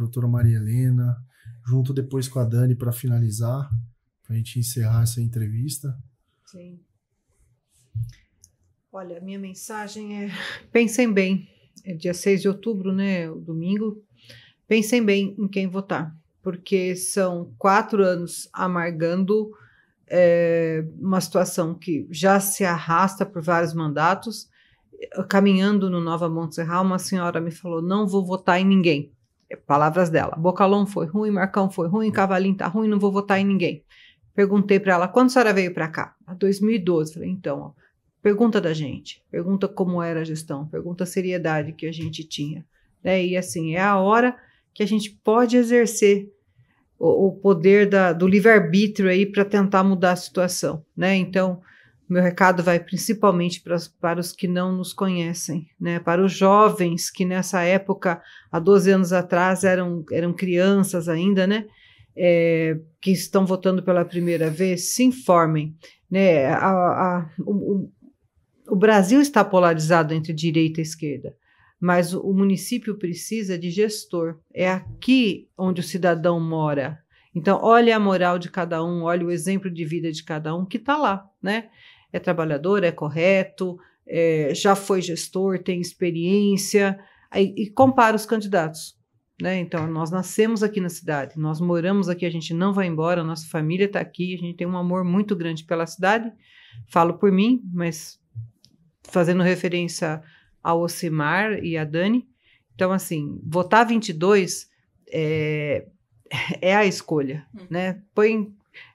doutora Maria Helena, junto depois com a Dani para finalizar, para a gente encerrar essa entrevista. Sim. Olha, minha mensagem é: pensem bem. É dia 6 de outubro, né? O domingo. Pensem bem em quem votar, porque são quatro anos amargando é, uma situação que já se arrasta por vários mandatos. Caminhando no Nova Montserrat, uma senhora me falou: não vou votar em ninguém Palavras dela. Bocalon foi ruim, Marcão foi ruim, Cavalinho tá ruim, não vou votar em ninguém. Perguntei para ela, quando a senhora veio para cá? A 2012. Falei, então, ó, pergunta da gente. Pergunta como era a gestão, pergunta a seriedade que a gente tinha. Né? E assim, é a hora que a gente pode exercer o, o poder da, do livre-arbítrio aí para tentar mudar a situação. Né? Então, meu recado vai principalmente para, para os que não nos conhecem, né? para os jovens que nessa época, há 12 anos atrás, eram, eram crianças ainda, né? É, que estão votando pela primeira vez, se informem. Né? A, a, o, o Brasil está polarizado entre direita e esquerda mas o município precisa de gestor. É aqui onde o cidadão mora. Então, olha a moral de cada um, olha o exemplo de vida de cada um que está lá, né? é trabalhador, é correto, é, já foi gestor, tem experiência, aí, e compara os candidatos. Né? Então, nós nascemos aqui na cidade, nós moramos aqui, a gente não vai embora, nossa família está aqui, a gente tem um amor muito grande pela cidade. Falo por mim, mas fazendo referência ao Ocimar e a Dani. Então, assim, votar 22 é, é a escolha, hum. né? Põe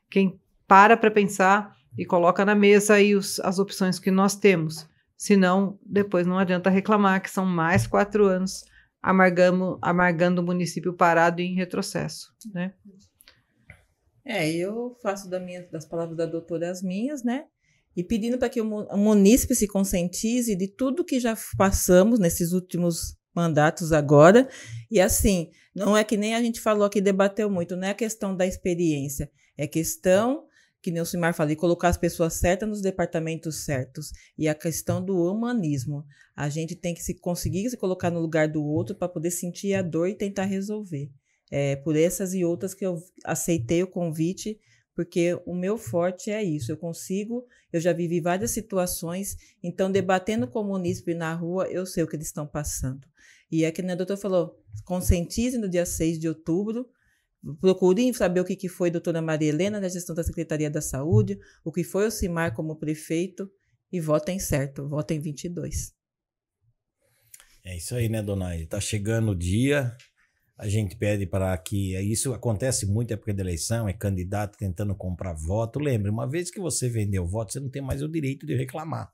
quem para para pensar e coloca na mesa aí os, as opções que nós temos. Senão, depois não adianta reclamar que são mais quatro anos amargando, amargando o município parado em retrocesso, né? É, eu faço da minha, das palavras da doutora as minhas, né? E pedindo para que o munícipe se conscientize de tudo que já passamos nesses últimos mandatos agora. E assim, não é que nem a gente falou aqui, debateu muito, não é a questão da experiência, é questão que Neucimar fala, e colocar as pessoas certas nos departamentos certos. E a questão do humanismo. A gente tem que se conseguir se colocar no lugar do outro para poder sentir a dor e tentar resolver. É, por essas e outras que eu aceitei o convite, porque o meu forte é isso. Eu consigo, eu já vivi várias situações, então debatendo com o munícipe na rua, eu sei o que eles estão passando. E é que né, a doutora falou, conscientize no dia 6 de outubro, Procurem saber o que, que foi a doutora Maria Helena na gestão da Secretaria da Saúde, o que foi o CIMAR como prefeito, e votem certo, votem 22. É isso aí, né, dona? Está chegando o dia, a gente pede para que. É isso acontece muito, é época da eleição, é candidato tentando comprar voto. Lembre, uma vez que você vendeu voto, você não tem mais o direito de reclamar,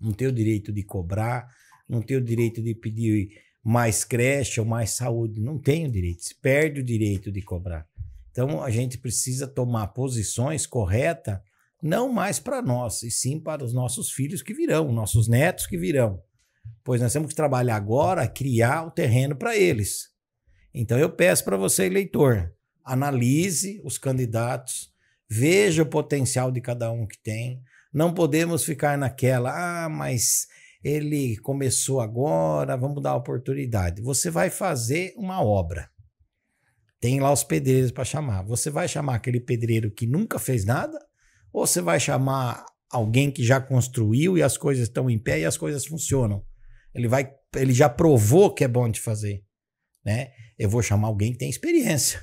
não tem o direito de cobrar, não tem o direito de pedir mais creche ou mais saúde. Não tem o direito, se perde o direito de cobrar. Então a gente precisa tomar posições corretas, não mais para nós, e sim para os nossos filhos que virão, nossos netos que virão. Pois nós temos que trabalhar agora, criar o terreno para eles. Então eu peço para você, eleitor, analise os candidatos, veja o potencial de cada um que tem. Não podemos ficar naquela, ah, mas ele começou agora, vamos dar oportunidade. Você vai fazer uma obra. Tem lá os pedreiros para chamar. Você vai chamar aquele pedreiro que nunca fez nada? Ou você vai chamar alguém que já construiu e as coisas estão em pé e as coisas funcionam? Ele vai, ele já provou que é bom de fazer, né? Eu vou chamar alguém que tem experiência.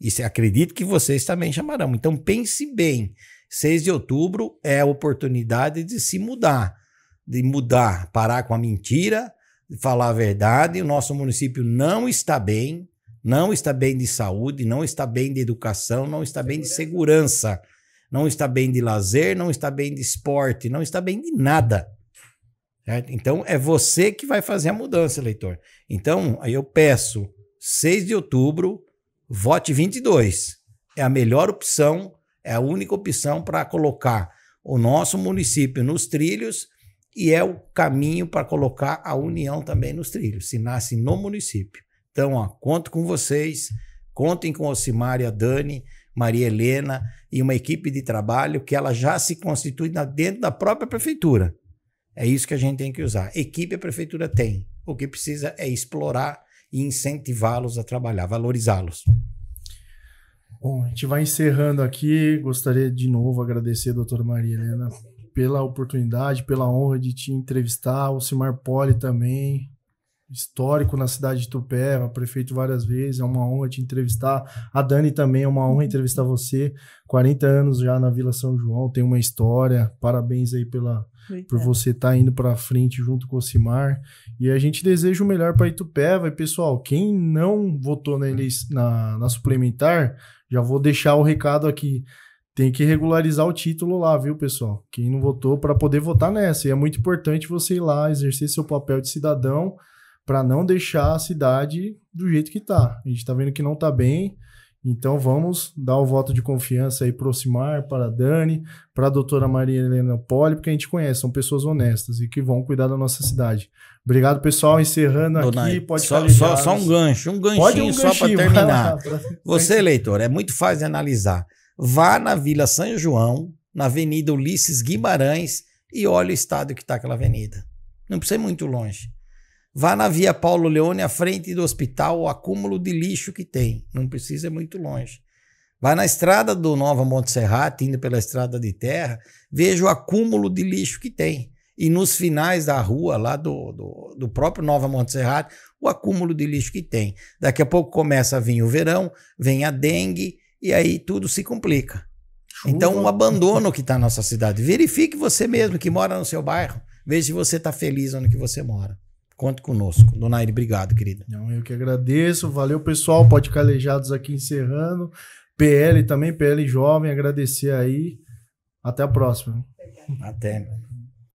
E acredito que vocês também chamarão. Então pense bem. 6 de outubro é a oportunidade de se mudar de mudar, parar com a mentira, falar a verdade. O nosso município não está bem, não está bem de saúde, não está bem de educação, não está bem de segurança, não está bem de lazer, não está bem de esporte, não está bem de nada. Certo? Então é você que vai fazer a mudança, eleitor. Então aí eu peço, 6 de outubro, vote 22. É a melhor opção, é a única opção para colocar o nosso município nos trilhos e é o caminho para colocar a União também nos trilhos, se nasce no município. Então, ó, conto com vocês, contem com Ocimária, Dani, Maria Helena e uma equipe de trabalho que ela já se constitui na, dentro da própria prefeitura. É isso que a gente tem que usar. Equipe a prefeitura tem. O que precisa é explorar e incentivá-los a trabalhar, valorizá-los. Bom, a gente vai encerrando aqui. Gostaria de novo agradecer a doutora Maria Helena pela oportunidade, pela honra de te entrevistar. O Simar Poli também, histórico na cidade de Tupé, prefeito várias vezes, é uma honra te entrevistar. A Dani também é uma honra entrevistar você. 40 anos já na Vila São João, tem uma história. Parabéns aí pela por você estar tá indo para frente junto com o Simar. E a gente deseja o melhor para Itupéva. E pessoal, quem não votou na, na, na suplementar, já vou deixar o recado aqui tem que regularizar o título lá, viu, pessoal? Quem não votou, para poder votar nessa. E é muito importante você ir lá exercer seu papel de cidadão para não deixar a cidade do jeito que está. A gente está vendo que não está bem. Então vamos dar o voto de confiança aí para para a Dani, para a doutora Maria Helena Poli, porque a gente conhece, são pessoas honestas e que vão cuidar da nossa cidade. Obrigado, pessoal. Encerrando Dona aqui, pode só, só, só, um gancho, um ganchinho, um ganchinho só para terminar. pra... Você, eleitor, é muito fácil de analisar. Vá na Vila São João, na Avenida Ulisses Guimarães e olhe o estado que está aquela avenida. Não precisa ir muito longe. Vá na Via Paulo Leone, à frente do hospital, o acúmulo de lixo que tem. Não precisa ir muito longe. Vá na estrada do Nova Montserrat, indo pela estrada de terra, veja o acúmulo de lixo que tem. E nos finais da rua, lá do, do, do próprio Nova Montserrat, o acúmulo de lixo que tem. Daqui a pouco começa a vir o verão, vem a dengue, e aí tudo se complica. Chuva. Então, o abandono que está na nossa cidade. Verifique você mesmo que mora no seu bairro. Veja se você está feliz onde que você mora. Conte conosco. Dona obrigado, querida. Não, eu que agradeço. Valeu, pessoal. Pode Calejados aqui encerrando. PL também, PL Jovem, agradecer aí. Até a próxima. Até.